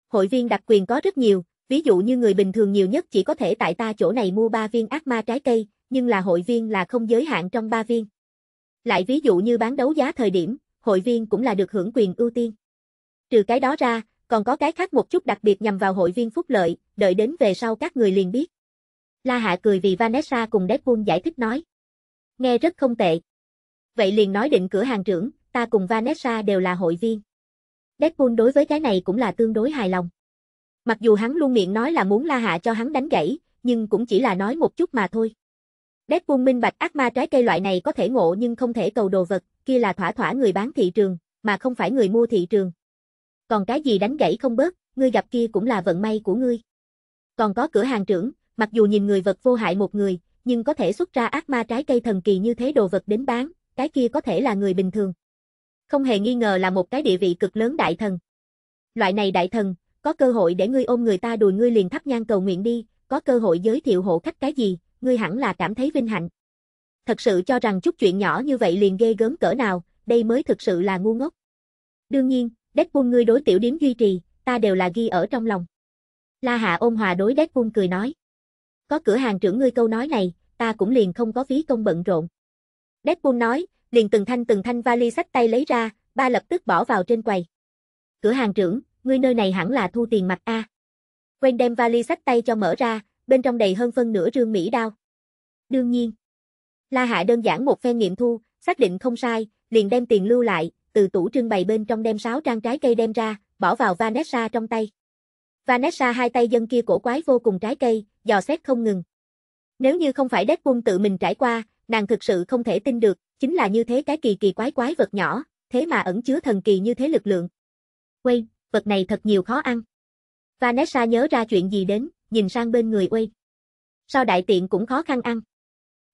Hội viên đặc quyền có rất nhiều, ví dụ như người bình thường nhiều nhất chỉ có thể tại ta chỗ này mua 3 viên ác ma trái cây, nhưng là hội viên là không giới hạn trong 3 viên. Lại ví dụ như bán đấu giá thời điểm, hội viên cũng là được hưởng quyền ưu tiên. Trừ cái đó ra, còn có cái khác một chút đặc biệt nhằm vào hội viên phúc lợi, đợi đến về sau các người liền biết. La Hạ cười vì Vanessa cùng Deadpool giải thích nói. Nghe rất không tệ. Vậy liền nói định cửa hàng trưởng, ta cùng Vanessa đều là hội viên. Deadpool đối với cái này cũng là tương đối hài lòng. Mặc dù hắn luôn miệng nói là muốn La Hạ cho hắn đánh gãy, nhưng cũng chỉ là nói một chút mà thôi. Deadpool minh bạch ác ma trái cây loại này có thể ngộ nhưng không thể cầu đồ vật, kia là thỏa thỏa người bán thị trường, mà không phải người mua thị trường, còn cái gì đánh gãy không bớt, ngươi gặp kia cũng là vận may của ngươi. Còn có cửa hàng trưởng, mặc dù nhìn người vật vô hại một người, nhưng có thể xuất ra ác ma trái cây thần kỳ như thế đồ vật đến bán, cái kia có thể là người bình thường. Không hề nghi ngờ là một cái địa vị cực lớn đại thần. Loại này đại thần, có cơ hội để ngươi ôm người ta đùi ngươi liền thắp nhang cầu nguyện đi, có cơ hội giới thiệu hộ khách cái gì, ngươi hẳn là cảm thấy vinh hạnh. Thật sự cho rằng chút chuyện nhỏ như vậy liền ghê gớm cỡ nào, đây mới thực sự là ngu ngốc. Đương nhiên, Deadpool ngươi đối tiểu điếm duy trì, ta đều là ghi ở trong lòng. La Hạ ôn hòa đối Deadpool cười nói. Có cửa hàng trưởng ngươi câu nói này, ta cũng liền không có phí công bận rộn. Deadpool nói, liền từng thanh từng thanh vali sách tay lấy ra, ba lập tức bỏ vào trên quầy. Cửa hàng trưởng, ngươi nơi này hẳn là thu tiền mặt A. Quen đem vali sách tay cho mở ra, bên trong đầy hơn phân nửa rương Mỹ đao. Đương nhiên, La Hạ đơn giản một phen nghiệm thu, xác định không sai, liền đem tiền lưu lại, từ tủ trưng bày bên trong đem sáu trang trái cây đem ra, bỏ vào Vanessa trong tay. Vanessa hai tay dân kia cổ quái vô cùng trái cây, dò xét không ngừng. Nếu như không phải Deadpool tự mình trải qua, nàng thực sự không thể tin được, chính là như thế cái kỳ kỳ quái quái vật nhỏ, thế mà ẩn chứa thần kỳ như thế lực lượng. Quay, vật này thật nhiều khó ăn. Vanessa nhớ ra chuyện gì đến, nhìn sang bên người Quay. Sao đại tiện cũng khó khăn ăn.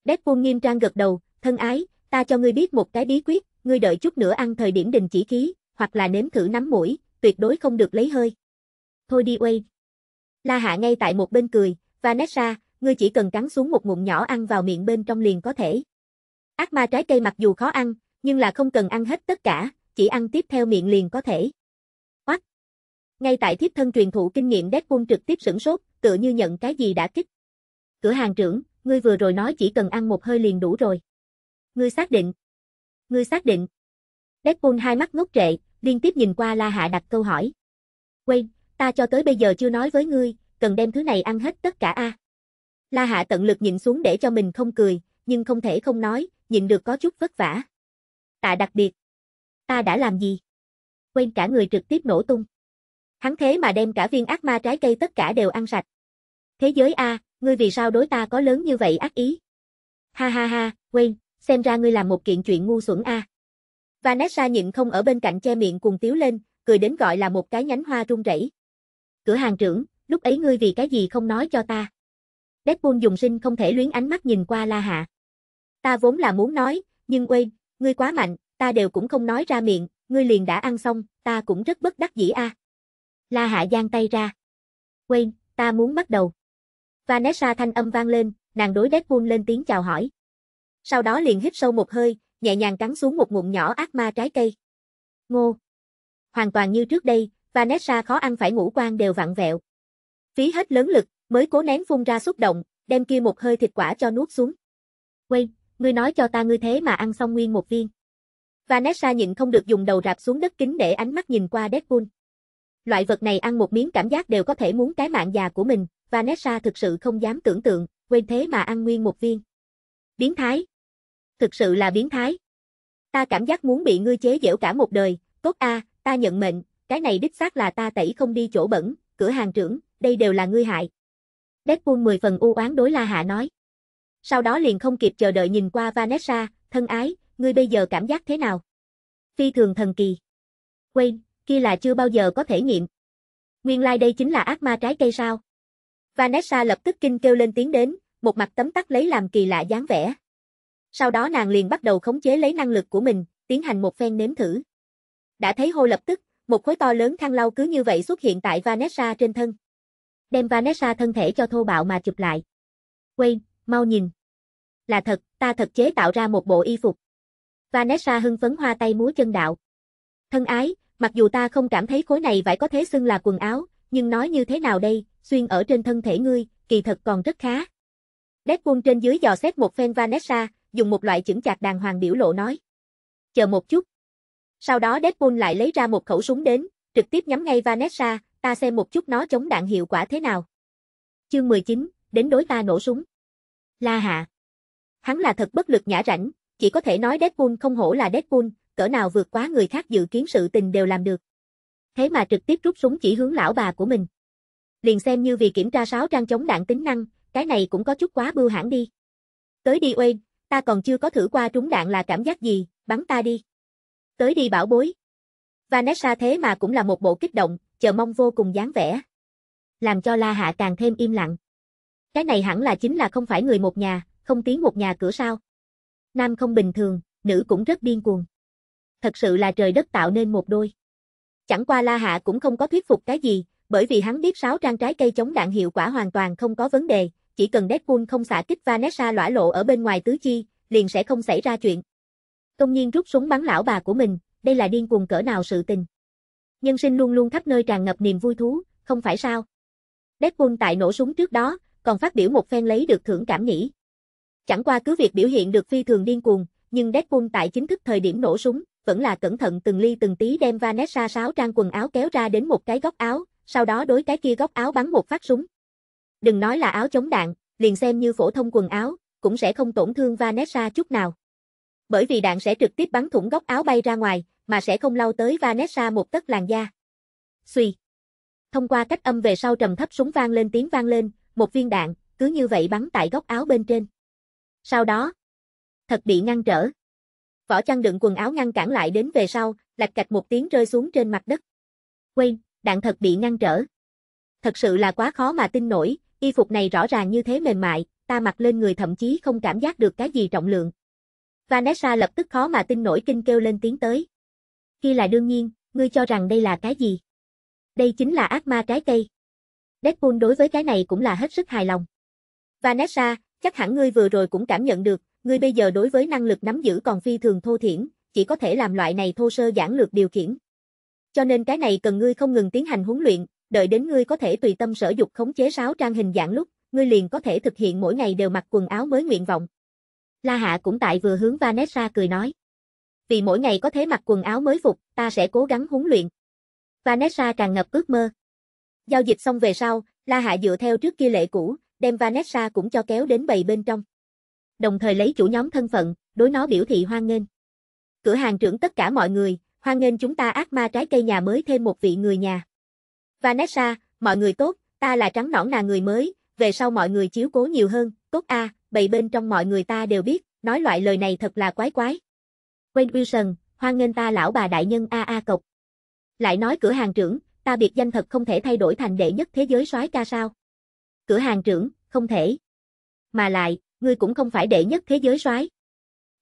Deadpool nghiêm trang gật đầu, thân ái, ta cho ngươi biết một cái bí quyết, ngươi đợi chút nữa ăn thời điểm đình chỉ khí, hoặc là nếm thử nắm mũi, tuyệt đối không được lấy hơi. Thôi đi Wade. La Hạ ngay tại một bên cười, Vanessa, ngươi chỉ cần cắn xuống một ngụm nhỏ ăn vào miệng bên trong liền có thể. Ác ma trái cây mặc dù khó ăn, nhưng là không cần ăn hết tất cả, chỉ ăn tiếp theo miệng liền có thể. Oát. Ngay tại thiếp thân truyền thụ kinh nghiệm Deadpool trực tiếp sửng sốt, tựa như nhận cái gì đã kích. Cửa hàng trưởng, ngươi vừa rồi nói chỉ cần ăn một hơi liền đủ rồi. Ngươi xác định. Ngươi xác định. Deadpool hai mắt ngốc trệ, liên tiếp nhìn qua La Hạ đặt câu hỏi. Wayne, ta cho tới bây giờ chưa nói với ngươi, cần đem thứ này ăn hết tất cả a. La Hạ tận lực nhịn xuống để cho mình không cười, nhưng không thể không nói, nhịn được có chút vất vả. Tạ đặc biệt. Ta đã làm gì? Quên cả người trực tiếp nổ tung. Hắn thế mà đem cả viên ác ma trái cây tất cả đều ăn sạch. Thế giới A, ngươi vì sao đối ta có lớn như vậy ác ý? Ha ha ha, quên, xem ra ngươi làm một kiện chuyện ngu xuẩn a. Vanessa nhịn không ở bên cạnh che miệng cùng tiếu lên, cười đến gọi là một cái nhánh hoa rung rẩy. Cửa hàng trưởng, lúc ấy ngươi vì cái gì không nói cho ta? Deadpool dùng sinh không thể luyến ánh mắt nhìn qua La Hạ. Ta vốn là muốn nói, nhưng quên, ngươi quá mạnh, ta đều cũng không nói ra miệng, ngươi liền đã ăn xong, ta cũng rất bất đắc dĩ a. La Hạ giang tay ra. Quên, ta muốn bắt đầu. Vanessa thanh âm vang lên, nàng đối Deadpool lên tiếng chào hỏi sau đó liền hít sâu một hơi, nhẹ nhàng cắn xuống một ngụm nhỏ ác ma trái cây. Ngô. Hoàn toàn như trước đây, Vanessa khó ăn phải ngủ quan đều vặn vẹo. Phí hết lớn lực, mới cố nén phun ra xúc động, đem kia một hơi thịt quả cho nuốt xuống. Quên, ngươi nói cho ta ngươi thế mà ăn xong nguyên một viên. Vanessa nhịn không được dùng đầu rạp xuống đất kính để ánh mắt nhìn qua Deadpool. Loại vật này ăn một miếng cảm giác đều có thể muốn cái mạng già của mình, Vanessa thực sự không dám tưởng tượng, quên thế mà ăn nguyên một viên. Biến thái, thực sự là biến thái. Ta cảm giác muốn bị ngươi chế giễu cả một đời, tốt a, à, ta nhận mệnh, cái này đích xác là ta tẩy không đi chỗ bẩn, cửa hàng trưởng, đây đều là ngươi hại. Deadpool 10 phần u oán đối La Hạ nói. Sau đó liền không kịp chờ đợi nhìn qua Vanessa, thân ái, ngươi bây giờ cảm giác thế nào? Phi thường thần kỳ. quên, kia là chưa bao giờ có thể nghiệm. Nguyên lai like đây chính là ác ma trái cây sao? Vanessa lập tức kinh kêu lên tiếng đến, một mặt tấm tắc lấy làm kỳ lạ dáng vẻ. Sau đó nàng liền bắt đầu khống chế lấy năng lực của mình, tiến hành một phen nếm thử. Đã thấy hô lập tức, một khối to lớn khăn lau cứ như vậy xuất hiện tại Vanessa trên thân. Đem Vanessa thân thể cho thô bạo mà chụp lại. Wayne, mau nhìn. Là thật, ta thật chế tạo ra một bộ y phục. Vanessa hưng phấn hoa tay múa chân đạo. Thân ái, mặc dù ta không cảm thấy khối này phải có thế xưng là quần áo, nhưng nói như thế nào đây, xuyên ở trên thân thể ngươi, kỳ thật còn rất khá. Deadpool trên dưới dò xét một phen Vanessa, dùng một loại chững chạc đàng hoàng biểu lộ nói. Chờ một chút. Sau đó Deadpool lại lấy ra một khẩu súng đến, trực tiếp nhắm ngay Vanessa, ta xem một chút nó chống đạn hiệu quả thế nào. Chương 19, đến đối ta nổ súng. La Hạ. Hắn là thật bất lực nhã rảnh, chỉ có thể nói Deadpool không hổ là Deadpool, cỡ nào vượt quá người khác dự kiến sự tình đều làm được. Thế mà trực tiếp rút súng chỉ hướng lão bà của mình. Liền xem như vì kiểm tra sáu trang chống đạn tính năng, cái này cũng có chút quá bưu hãng đi. Tới đi Wayne, ta còn chưa có thử qua trúng đạn là cảm giác gì, bắn ta đi. Tới đi bảo bối. Vanessa thế mà cũng là một bộ kích động, chờ mong vô cùng dáng vẻ. Làm cho La Hạ càng thêm im lặng. Cái này hẳn là chính là không phải người một nhà, không tiếng một nhà cửa sao. Nam không bình thường, nữ cũng rất điên cuồng. Thật sự là trời đất tạo nên một đôi. Chẳng qua La Hạ cũng không có thuyết phục cái gì, bởi vì hắn biết sáo trang trái cây chống đạn hiệu quả hoàn toàn không có vấn đề, chỉ cần Deadpool không xả kích Vanessa lõa lộ ở bên ngoài tứ chi, liền sẽ không xảy ra chuyện. Công nhiên rút súng bắn lão bà của mình, đây là điên cuồng cỡ nào sự tình. Nhân sinh luôn luôn khắp nơi tràn ngập niềm vui thú, không phải sao? Deadpool tại nổ súng trước đó, còn phát biểu một phen lấy được thưởng cảm nghĩ. Chẳng qua cứ việc biểu hiện được phi thường điên cuồng, nhưng Deadpool tại chính thức thời điểm nổ súng, vẫn là cẩn thận từng ly từng tí đem Vanessa sáo trang quần áo kéo ra đến một cái góc áo, sau đó đối cái kia góc áo bắn một phát súng. Đừng nói là áo chống đạn, liền xem như phổ thông quần áo, cũng sẽ không tổn thương Vanessa chút nào. Bởi vì đạn sẽ trực tiếp bắn thủng góc áo bay ra ngoài, mà sẽ không lao tới Vanessa một tấc làn da. Xùy. Thông qua cách âm về sau trầm thấp súng vang lên tiếng vang lên, một viên đạn, cứ như vậy bắn tại góc áo bên trên. Sau đó, thật bị ngăn trở. Vỏ chăn đựng quần áo ngăn cản lại đến về sau, lạch cạch một tiếng rơi xuống trên mặt đất. Quên, đạn thật bị ngăn trở. Thật sự là quá khó mà tin nổi, y phục này rõ ràng như thế mềm mại, ta mặc lên người thậm chí không cảm giác được cái gì trọng lượng. Vanessa lập tức khó mà tin nổi kinh kêu lên tiếng tới. Khi là đương nhiên, ngươi cho rằng đây là cái gì? Đây chính là ác ma trái cây. Deadpool đối với cái này cũng là hết sức hài lòng. Vanessa, chắc hẳn ngươi vừa rồi cũng cảm nhận được, ngươi bây giờ đối với năng lực nắm giữ còn phi thường thô thiển, chỉ có thể làm loại này thô sơ giản lược điều khiển. Cho nên cái này cần ngươi không ngừng tiến hành huấn luyện, đợi đến ngươi có thể tùy tâm sở dục khống chế sáu trang hình dạng lúc, ngươi liền có thể thực hiện mỗi ngày đều mặc quần áo mới nguyện vọng. La Hạ cũng tại vừa hướng Vanessa cười nói. Vì mỗi ngày có thể mặc quần áo mới phục, ta sẽ cố gắng huấn luyện. Vanessa càng ngập ước mơ. Giao dịch xong về sau, La Hạ dựa theo trước kia lệ cũ, đem Vanessa cũng cho kéo đến bầy bên trong. Đồng thời lấy chủ nhóm thân phận, đối nó biểu thị hoan nghênh. Cửa hàng trưởng tất cả mọi người, hoan nghênh chúng ta ác ma trái cây nhà mới thêm một vị người nhà. Vanessa, mọi người tốt, ta là trắng nõn là người mới, về sau mọi người chiếu cố nhiều hơn, tốt a, bầy bên trong mọi người ta đều biết, nói loại lời này thật là quái quái. Wayne Wilson, hoan nghênh ta lão bà đại nhân a a cộc. Lại nói cửa hàng trưởng, ta biệt danh thật không thể thay đổi thành đệ nhất thế giới soái ca sao? Cửa hàng trưởng, không thể. Mà lại, ngươi cũng không phải đệ nhất thế giới soái.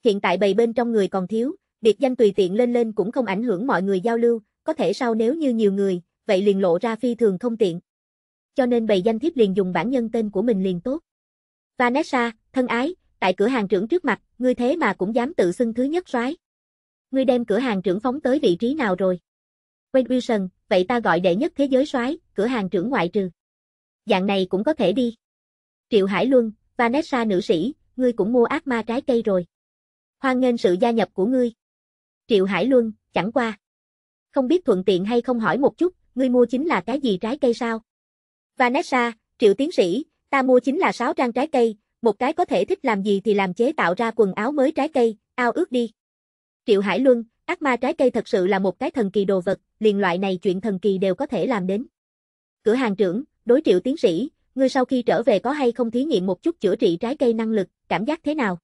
Hiện tại bầy bên trong người còn thiếu, biệt danh tùy tiện lên lên cũng không ảnh hưởng mọi người giao lưu, có thể sau nếu như nhiều người, vậy liền lộ ra phi thường không tiện. Cho nên bày danh thiếp liền dùng bản nhân tên của mình liền tốt. Vanessa, thân ái, tại cửa hàng trưởng trước mặt, ngươi thế mà cũng dám tự xưng thứ nhất soái. Ngươi đem cửa hàng trưởng phóng tới vị trí nào rồi? Wayne Wilson, vậy ta gọi đệ nhất thế giới soái, cửa hàng trưởng ngoại trừ. Dạng này cũng có thể đi. Triệu Hải Luân, Vanessa nữ sĩ, ngươi cũng mua ác ma trái cây rồi. Hoan nghênh sự gia nhập của ngươi. Triệu Hải Luân, chẳng qua. Không biết thuận tiện hay không hỏi một chút, ngươi mua chính là cái gì trái cây sao? Vanessa, triệu tiến sĩ, ta mua chính là sáu trang trái cây, một cái có thể thích làm gì thì làm chế tạo ra quần áo mới trái cây, ao ước đi. Triệu Hải Luân, ác ma trái cây thật sự là một cái thần kỳ đồ vật, liền loại này chuyện thần kỳ đều có thể làm đến. Cửa hàng trưởng, đối triệu tiến sĩ, ngươi sau khi trở về có hay không thí nghiệm một chút chữa trị trái cây năng lực, cảm giác thế nào?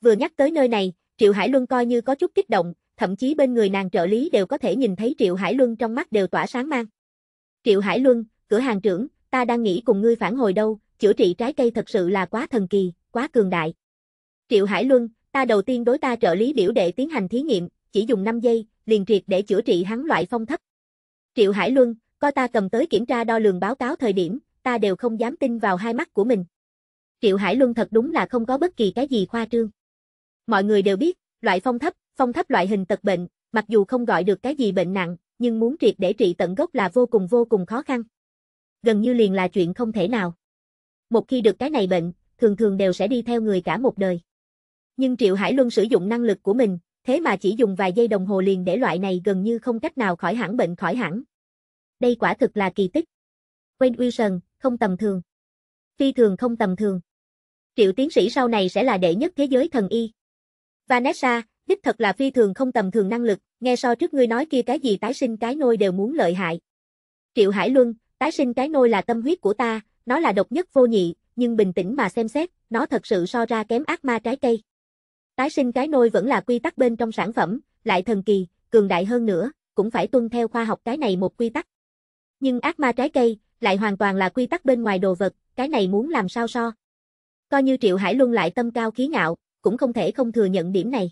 Vừa nhắc tới nơi này, Triệu Hải Luân coi như có chút kích động, thậm chí bên người nàng trợ lý đều có thể nhìn thấy Triệu Hải Luân trong mắt đều tỏa sáng mang. Triệu Hải Luân, cửa hàng trưởng, ta đang nghĩ cùng ngươi phản hồi đâu, chữa trị trái cây thật sự là quá thần kỳ, quá cường đại. Triệu Hải Luân, ta đầu tiên đối ta trợ lý biểu đệ tiến hành thí nghiệm, chỉ dùng 5 giây, liền triệt để chữa trị hắn loại phong thấp. Triệu Hải Luân, coi ta cầm tới kiểm tra đo lường báo cáo thời điểm, ta đều không dám tin vào hai mắt của mình. Triệu Hải Luân thật đúng là không có bất kỳ cái gì khoa trương. Mọi người đều biết, loại phong thấp, Phong thấp loại hình tật bệnh, mặc dù không gọi được cái gì bệnh nặng, nhưng muốn triệt để trị tận gốc là vô cùng vô cùng khó khăn. Gần như liền là chuyện không thể nào. Một khi được cái này bệnh, thường thường đều sẽ đi theo người cả một đời. Nhưng Triệu Hải Luân sử dụng năng lực của mình, thế mà chỉ dùng vài giây đồng hồ liền để loại này gần như không cách nào khỏi hẳn bệnh khỏi hẳn. Đây quả thực là kỳ tích. Wayne Wilson, không tầm thường. Phi thường không tầm thường. Triệu tiến sĩ sau này sẽ là đệ nhất thế giới thần y. Vanessa, đích thật là phi thường không tầm thường năng lực, nghe so trước ngươi nói kia cái gì tái sinh cái nôi đều muốn lợi hại. Triệu Hải Luân, tái sinh cái nôi là tâm huyết của ta, nó là độc nhất vô nhị, nhưng bình tĩnh mà xem xét, nó thật sự so ra kém ác ma trái cây. Tái sinh cái nôi vẫn là quy tắc bên trong sản phẩm, lại thần kỳ, cường đại hơn nữa, cũng phải tuân theo khoa học cái này một quy tắc. Nhưng ác ma trái cây, lại hoàn toàn là quy tắc bên ngoài đồ vật, cái này muốn làm sao so. Coi như Triệu Hải Luân lại tâm cao khí ngạo, cũng không thể không thừa nhận điểm này.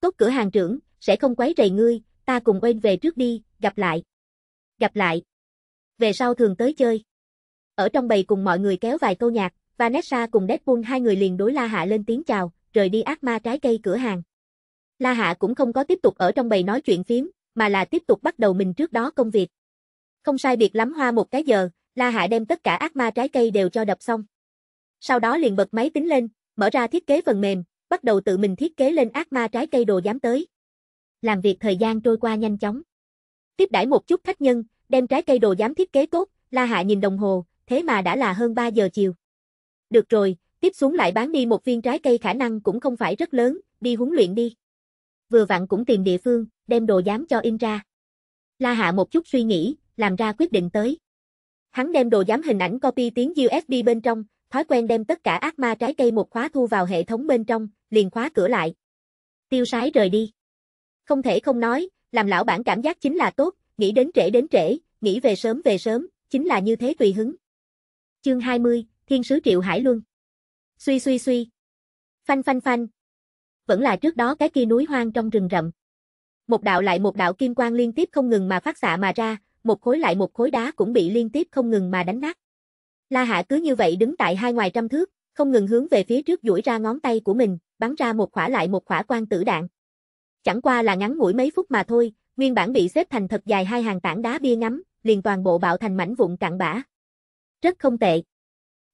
Tốt cửa hàng trưởng, sẽ không quấy rầy ngươi, ta cùng quên về trước đi, gặp lại. Gặp lại. Về sau thường tới chơi. Ở trong bầy cùng mọi người kéo vài câu nhạc, Vanessa cùng Deadpool hai người liền đối La Hạ lên tiếng chào, rời đi ác ma trái cây cửa hàng. La Hạ cũng không có tiếp tục ở trong bầy nói chuyện phím, mà là tiếp tục bắt đầu mình trước đó công việc. Không sai biệt lắm hoa một cái giờ, La Hạ đem tất cả ác ma trái cây đều cho đập xong. Sau đó liền bật máy tính lên, mở ra thiết kế phần mềm, bắt đầu tự mình thiết kế lên ác ma trái cây đồ dám tới. Làm việc thời gian trôi qua nhanh chóng. Tiếp đãi một chút khách nhân, đem trái cây đồ dám thiết kế tốt, La Hạ nhìn đồng hồ, thế mà đã là hơn 3 giờ chiều. Được rồi, tiếp xuống lại bán đi một viên trái cây khả năng cũng không phải rất lớn, đi huấn luyện đi. Vừa vặn cũng tìm địa phương, đem đồ giám cho in ra. La Hạ một chút suy nghĩ, làm ra quyết định tới. Hắn đem đồ giám hình ảnh copy tiếng USB bên trong, thói quen đem tất cả ác ma trái cây một khóa thu vào hệ thống bên trong, liền khóa cửa lại. Tiêu sái rời đi. Không thể không nói, làm lão bản cảm giác chính là tốt, nghĩ đến trễ đến trễ, nghĩ về sớm về sớm, chính là như thế tùy hứng. Chương 20, Thiên sứ Triệu Hải Luân. Suy suy suy. Phanh phanh phanh. Vẫn là trước đó cái kia núi hoang trong rừng rậm. Một đạo lại một đạo kim quang liên tiếp không ngừng mà phát xạ mà ra, một khối lại một khối đá cũng bị liên tiếp không ngừng mà đánh nát. La Hạ cứ như vậy đứng tại hai ngoài trăm thước, không ngừng hướng về phía trước duỗi ra ngón tay của mình, bắn ra một khỏa lại một khỏa quan tử đạn. Chẳng qua là ngắn ngủi mấy phút mà thôi, nguyên bản bị xếp thành thật dài hai hàng tảng đá bia ngắm, liền toàn bộ bạo thành mảnh vụn cặn bã. Rất không tệ.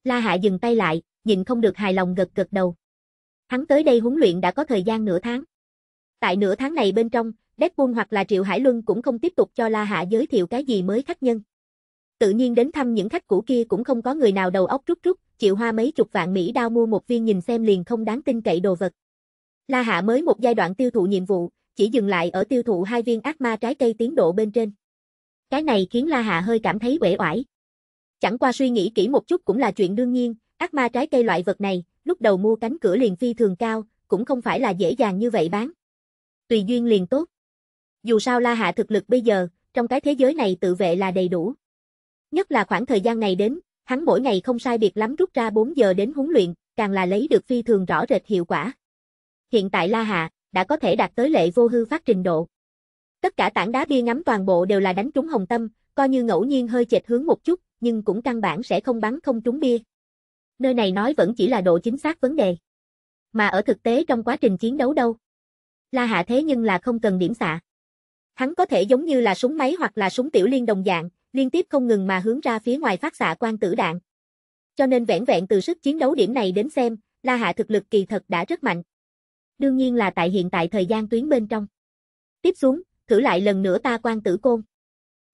La Hạ dừng tay lại, nhìn không được hài lòng gật gật đầu. Hắn tới đây huấn luyện đã có thời gian nửa tháng. Tại nửa tháng này bên trong, Deadpool hoặc là Triệu Hải Luân cũng không tiếp tục cho La Hạ giới thiệu cái gì mới khách nhân tự nhiên đến thăm những khách cũ kia cũng không có người nào đầu óc rút rút, chịu hoa mấy chục vạn Mỹ đao mua một viên nhìn xem liền không đáng tin cậy đồ vật. La Hạ mới một giai đoạn tiêu thụ nhiệm vụ, chỉ dừng lại ở tiêu thụ hai viên ác ma trái cây tiến độ bên trên. Cái này khiến La Hạ hơi cảm thấy uể oải. Chẳng qua suy nghĩ kỹ một chút cũng là chuyện đương nhiên, ác ma trái cây loại vật này, lúc đầu mua cánh cửa liền phi thường cao, cũng không phải là dễ dàng như vậy bán. Tùy duyên liền tốt. Dù sao La Hạ thực lực bây giờ, trong cái thế giới này tự vệ là đầy đủ. Nhất là khoảng thời gian này đến, hắn mỗi ngày không sai biệt lắm rút ra 4 giờ đến huấn luyện, càng là lấy được phi thường rõ rệt hiệu quả. Hiện tại La Hạ đã có thể đạt tới lệ vô hư phát trình độ. Tất cả tảng đá bia ngắm toàn bộ đều là đánh trúng hồng tâm, coi như ngẫu nhiên hơi chệch hướng một chút, nhưng cũng căn bản sẽ không bắn không trúng bia. Nơi này nói vẫn chỉ là độ chính xác vấn đề. Mà ở thực tế trong quá trình chiến đấu đâu. La Hạ thế nhưng là không cần điểm xạ. Hắn có thể giống như là súng máy hoặc là súng tiểu liên đồng dạng, liên tiếp không ngừng mà hướng ra phía ngoài phát xạ quan tử đạn. Cho nên vẻn vẹn từ sức chiến đấu điểm này đến xem, La Hạ thực lực kỳ thật đã rất mạnh. Đương nhiên là tại hiện tại thời gian tuyến bên trong. Tiếp xuống, thử lại lần nữa ta quan tử côn.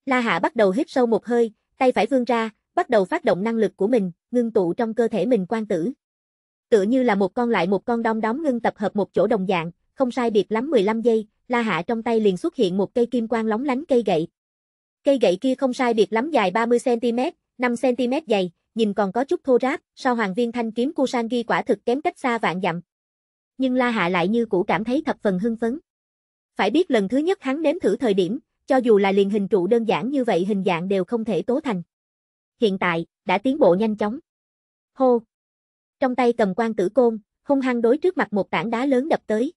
La Hạ bắt đầu hít sâu một hơi, tay phải vươn ra, bắt đầu phát động năng lực của mình, ngưng tụ trong cơ thể mình quan tử. Tựa như là một con lại một con đom đóm ngưng tập hợp một chỗ đồng dạng, không sai biệt lắm 15 giây, La Hạ trong tay liền xuất hiện một cây kim quang lóng lánh cây gậy. Cây gậy kia không sai biệt lắm dài 30cm, 5cm dày, nhìn còn có chút thô ráp, sau hoàng viên thanh kiếm Kusangi quả thực kém cách xa vạn dặm. Nhưng La Hạ lại như cũ cảm thấy thập phần hưng phấn. Phải biết lần thứ nhất hắn nếm thử thời điểm, cho dù là liền hình trụ đơn giản như vậy hình dạng đều không thể tố thành. Hiện tại, đã tiến bộ nhanh chóng. Hô! Trong tay cầm quan tử côn, hung hăng đối trước mặt một tảng đá lớn đập tới.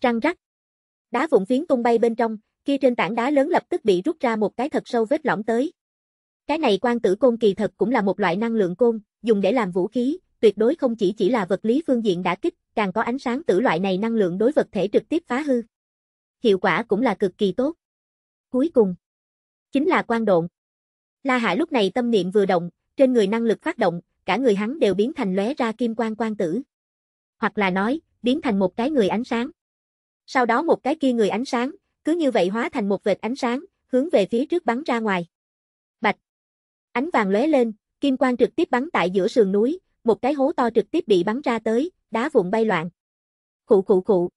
Răng rắc. Đá vụn phiến tung bay bên trong, kia trên tảng đá lớn lập tức bị rút ra một cái thật sâu vết lõm tới. Cái này quan tử côn kỳ thật cũng là một loại năng lượng côn, dùng để làm vũ khí, tuyệt đối không chỉ chỉ là vật lý phương diện đã kích, càng có ánh sáng tử loại này năng lượng đối vật thể trực tiếp phá hư. Hiệu quả cũng là cực kỳ tốt. Cuối cùng, chính là quan độn. La Hạ lúc này tâm niệm vừa động, trên người năng lực phát động, cả người hắn đều biến thành lóe ra kim quang quan tử. Hoặc là nói, biến thành một cái người ánh sáng. Sau đó một cái kia người ánh sáng, cứ như vậy hóa thành một vệt ánh sáng, hướng về phía trước bắn ra ngoài. Bạch. Ánh vàng lóe lên, kim quang trực tiếp bắn tại giữa sườn núi, một cái hố to trực tiếp bị bắn ra tới, đá vụn bay loạn. Khụ khụ khụ.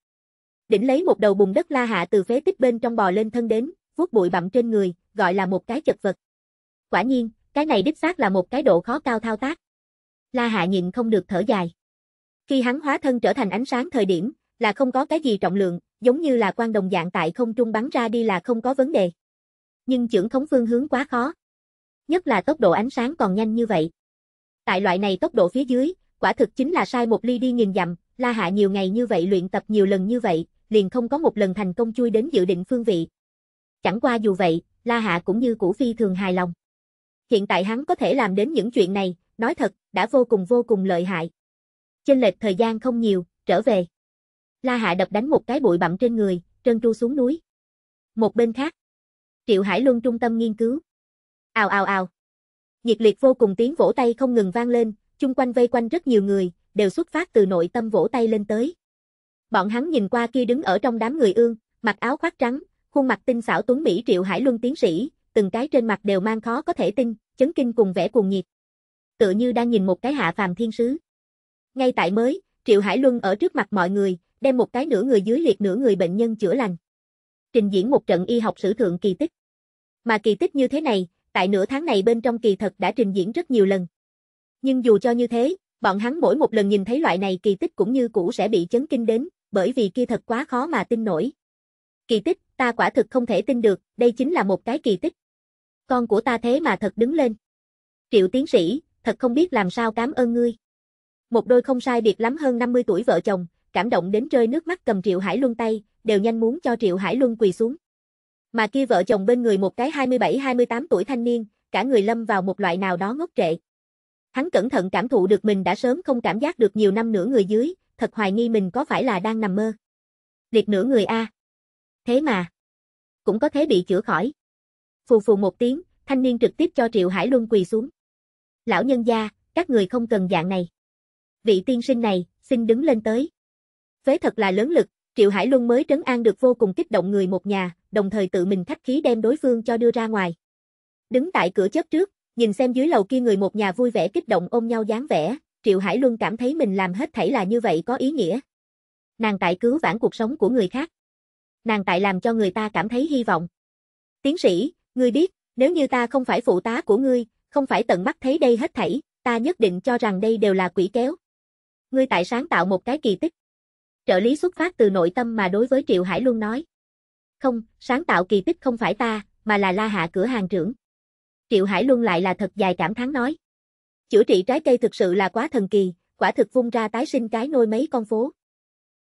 Đỉnh lấy một đầu bùn đất la hạ từ phế tích bên trong bò lên thân đến, vuốt bụi bặm trên người, gọi là một cái chật vật. Quả nhiên, cái này đích xác là một cái độ khó cao thao tác. La hạ nhịn không được thở dài. Khi hắn hóa thân trở thành ánh sáng thời điểm, là không có cái gì trọng lượng, giống như là quan đồng dạng tại không trung bắn ra đi là không có vấn đề. Nhưng trưởng thống phương hướng quá khó. Nhất là tốc độ ánh sáng còn nhanh như vậy. Tại loại này tốc độ phía dưới, quả thực chính là sai một ly đi nghìn dặm, La Hạ nhiều ngày như vậy luyện tập nhiều lần như vậy, liền không có một lần thành công chui đến dự định phương vị. Chẳng qua dù vậy, La Hạ cũng như cũ phi thường hài lòng. Hiện tại hắn có thể làm đến những chuyện này, nói thật, đã vô cùng vô cùng lợi hại. Trên lệch thời gian không nhiều, trở về. La Hạ đập đánh một cái bụi bặm trên người, trơn tru xuống núi. Một bên khác, Triệu Hải Luân trung tâm nghiên cứu. Ào ào ào. Nhiệt liệt vô cùng tiếng vỗ tay không ngừng vang lên, chung quanh vây quanh rất nhiều người, đều xuất phát từ nội tâm vỗ tay lên tới. Bọn hắn nhìn qua kia đứng ở trong đám người ương, mặc áo khoác trắng, khuôn mặt tinh xảo tuấn mỹ Triệu Hải Luân tiến sĩ, từng cái trên mặt đều mang khó có thể tin, chấn kinh cùng vẻ cuồng nhiệt. Tựa như đang nhìn một cái hạ phàm thiên sứ. Ngay tại mới, Triệu Hải Luân ở trước mặt mọi người, đem một cái nửa người dưới liệt nửa người bệnh nhân chữa lành. Trình diễn một trận y học sử thượng kỳ tích. Mà kỳ tích như thế này, tại nửa tháng này bên trong kỳ thật đã trình diễn rất nhiều lần. Nhưng dù cho như thế, bọn hắn mỗi một lần nhìn thấy loại này kỳ tích cũng như cũ sẽ bị chấn kinh đến, bởi vì kia thật quá khó mà tin nổi. Kỳ tích, ta quả thực không thể tin được, đây chính là một cái kỳ tích. Con của ta thế mà thật đứng lên. Triệu tiến sĩ, thật không biết làm sao cảm ơn ngươi. Một đôi không sai biệt lắm hơn 50 tuổi vợ chồng, cảm động đến rơi nước mắt cầm Triệu Hải Luân tay, đều nhanh muốn cho Triệu Hải Luân quỳ xuống. Mà kia vợ chồng bên người một cái 27-28 tuổi thanh niên, cả người lâm vào một loại nào đó ngốc trệ. Hắn cẩn thận cảm thụ được mình đã sớm không cảm giác được nhiều năm nửa người dưới, thật hoài nghi mình có phải là đang nằm mơ. Liệt nửa người A. Thế mà, cũng có thế bị chữa khỏi. Phù phù một tiếng, thanh niên trực tiếp cho Triệu Hải Luân quỳ xuống. Lão nhân gia, các người không cần dạng này. Vị tiên sinh này, xin đứng lên tới. Phế thật là lớn lực, Triệu Hải Luân mới trấn an được vô cùng kích động người một nhà, đồng thời tự mình khách khí đem đối phương cho đưa ra ngoài. Đứng tại cửa chớp trước, nhìn xem dưới lầu kia người một nhà vui vẻ kích động ôm nhau dáng vẻ, Triệu Hải Luân cảm thấy mình làm hết thảy là như vậy có ý nghĩa. Nàng tại cứu vãn cuộc sống của người khác. Nàng tại làm cho người ta cảm thấy hy vọng. Tiến sĩ, ngươi biết, nếu như ta không phải phụ tá của ngươi, không phải tận mắt thấy đây hết thảy, ta nhất định cho rằng đây đều là quỷ kéo. Ngươi tại sáng tạo một cái kỳ tích. Trợ lý xuất phát từ nội tâm mà đối với Triệu Hải luôn nói. Không, sáng tạo kỳ tích không phải ta, mà là La Hạ cửa hàng trưởng. Triệu Hải luôn lại là thật dài cảm thán nói. Chữa trị trái cây thực sự là quá thần kỳ, quả thực vung ra tái sinh cái nôi mấy con phố.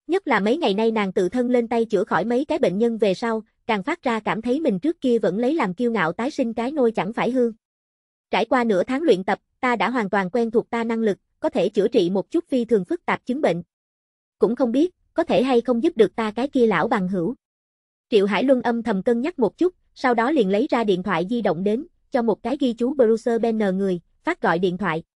Nhất là mấy ngày nay nàng tự thân lên tay chữa khỏi mấy cái bệnh nhân về sau, càng phát ra cảm thấy mình trước kia vẫn lấy làm kiêu ngạo tái sinh cái nôi chẳng phải hương. Trải qua nửa tháng luyện tập, ta đã hoàn toàn quen thuộc ta năng lực, có thể chữa trị một chút phi thường phức tạp chứng bệnh cũng không biết, có thể hay không giúp được ta cái kia lão bằng hữu. Triệu Hải Luân âm thầm cân nhắc một chút, sau đó liền lấy ra điện thoại di động đến, cho một cái ghi chú Bruce Banner người, phát gọi điện thoại.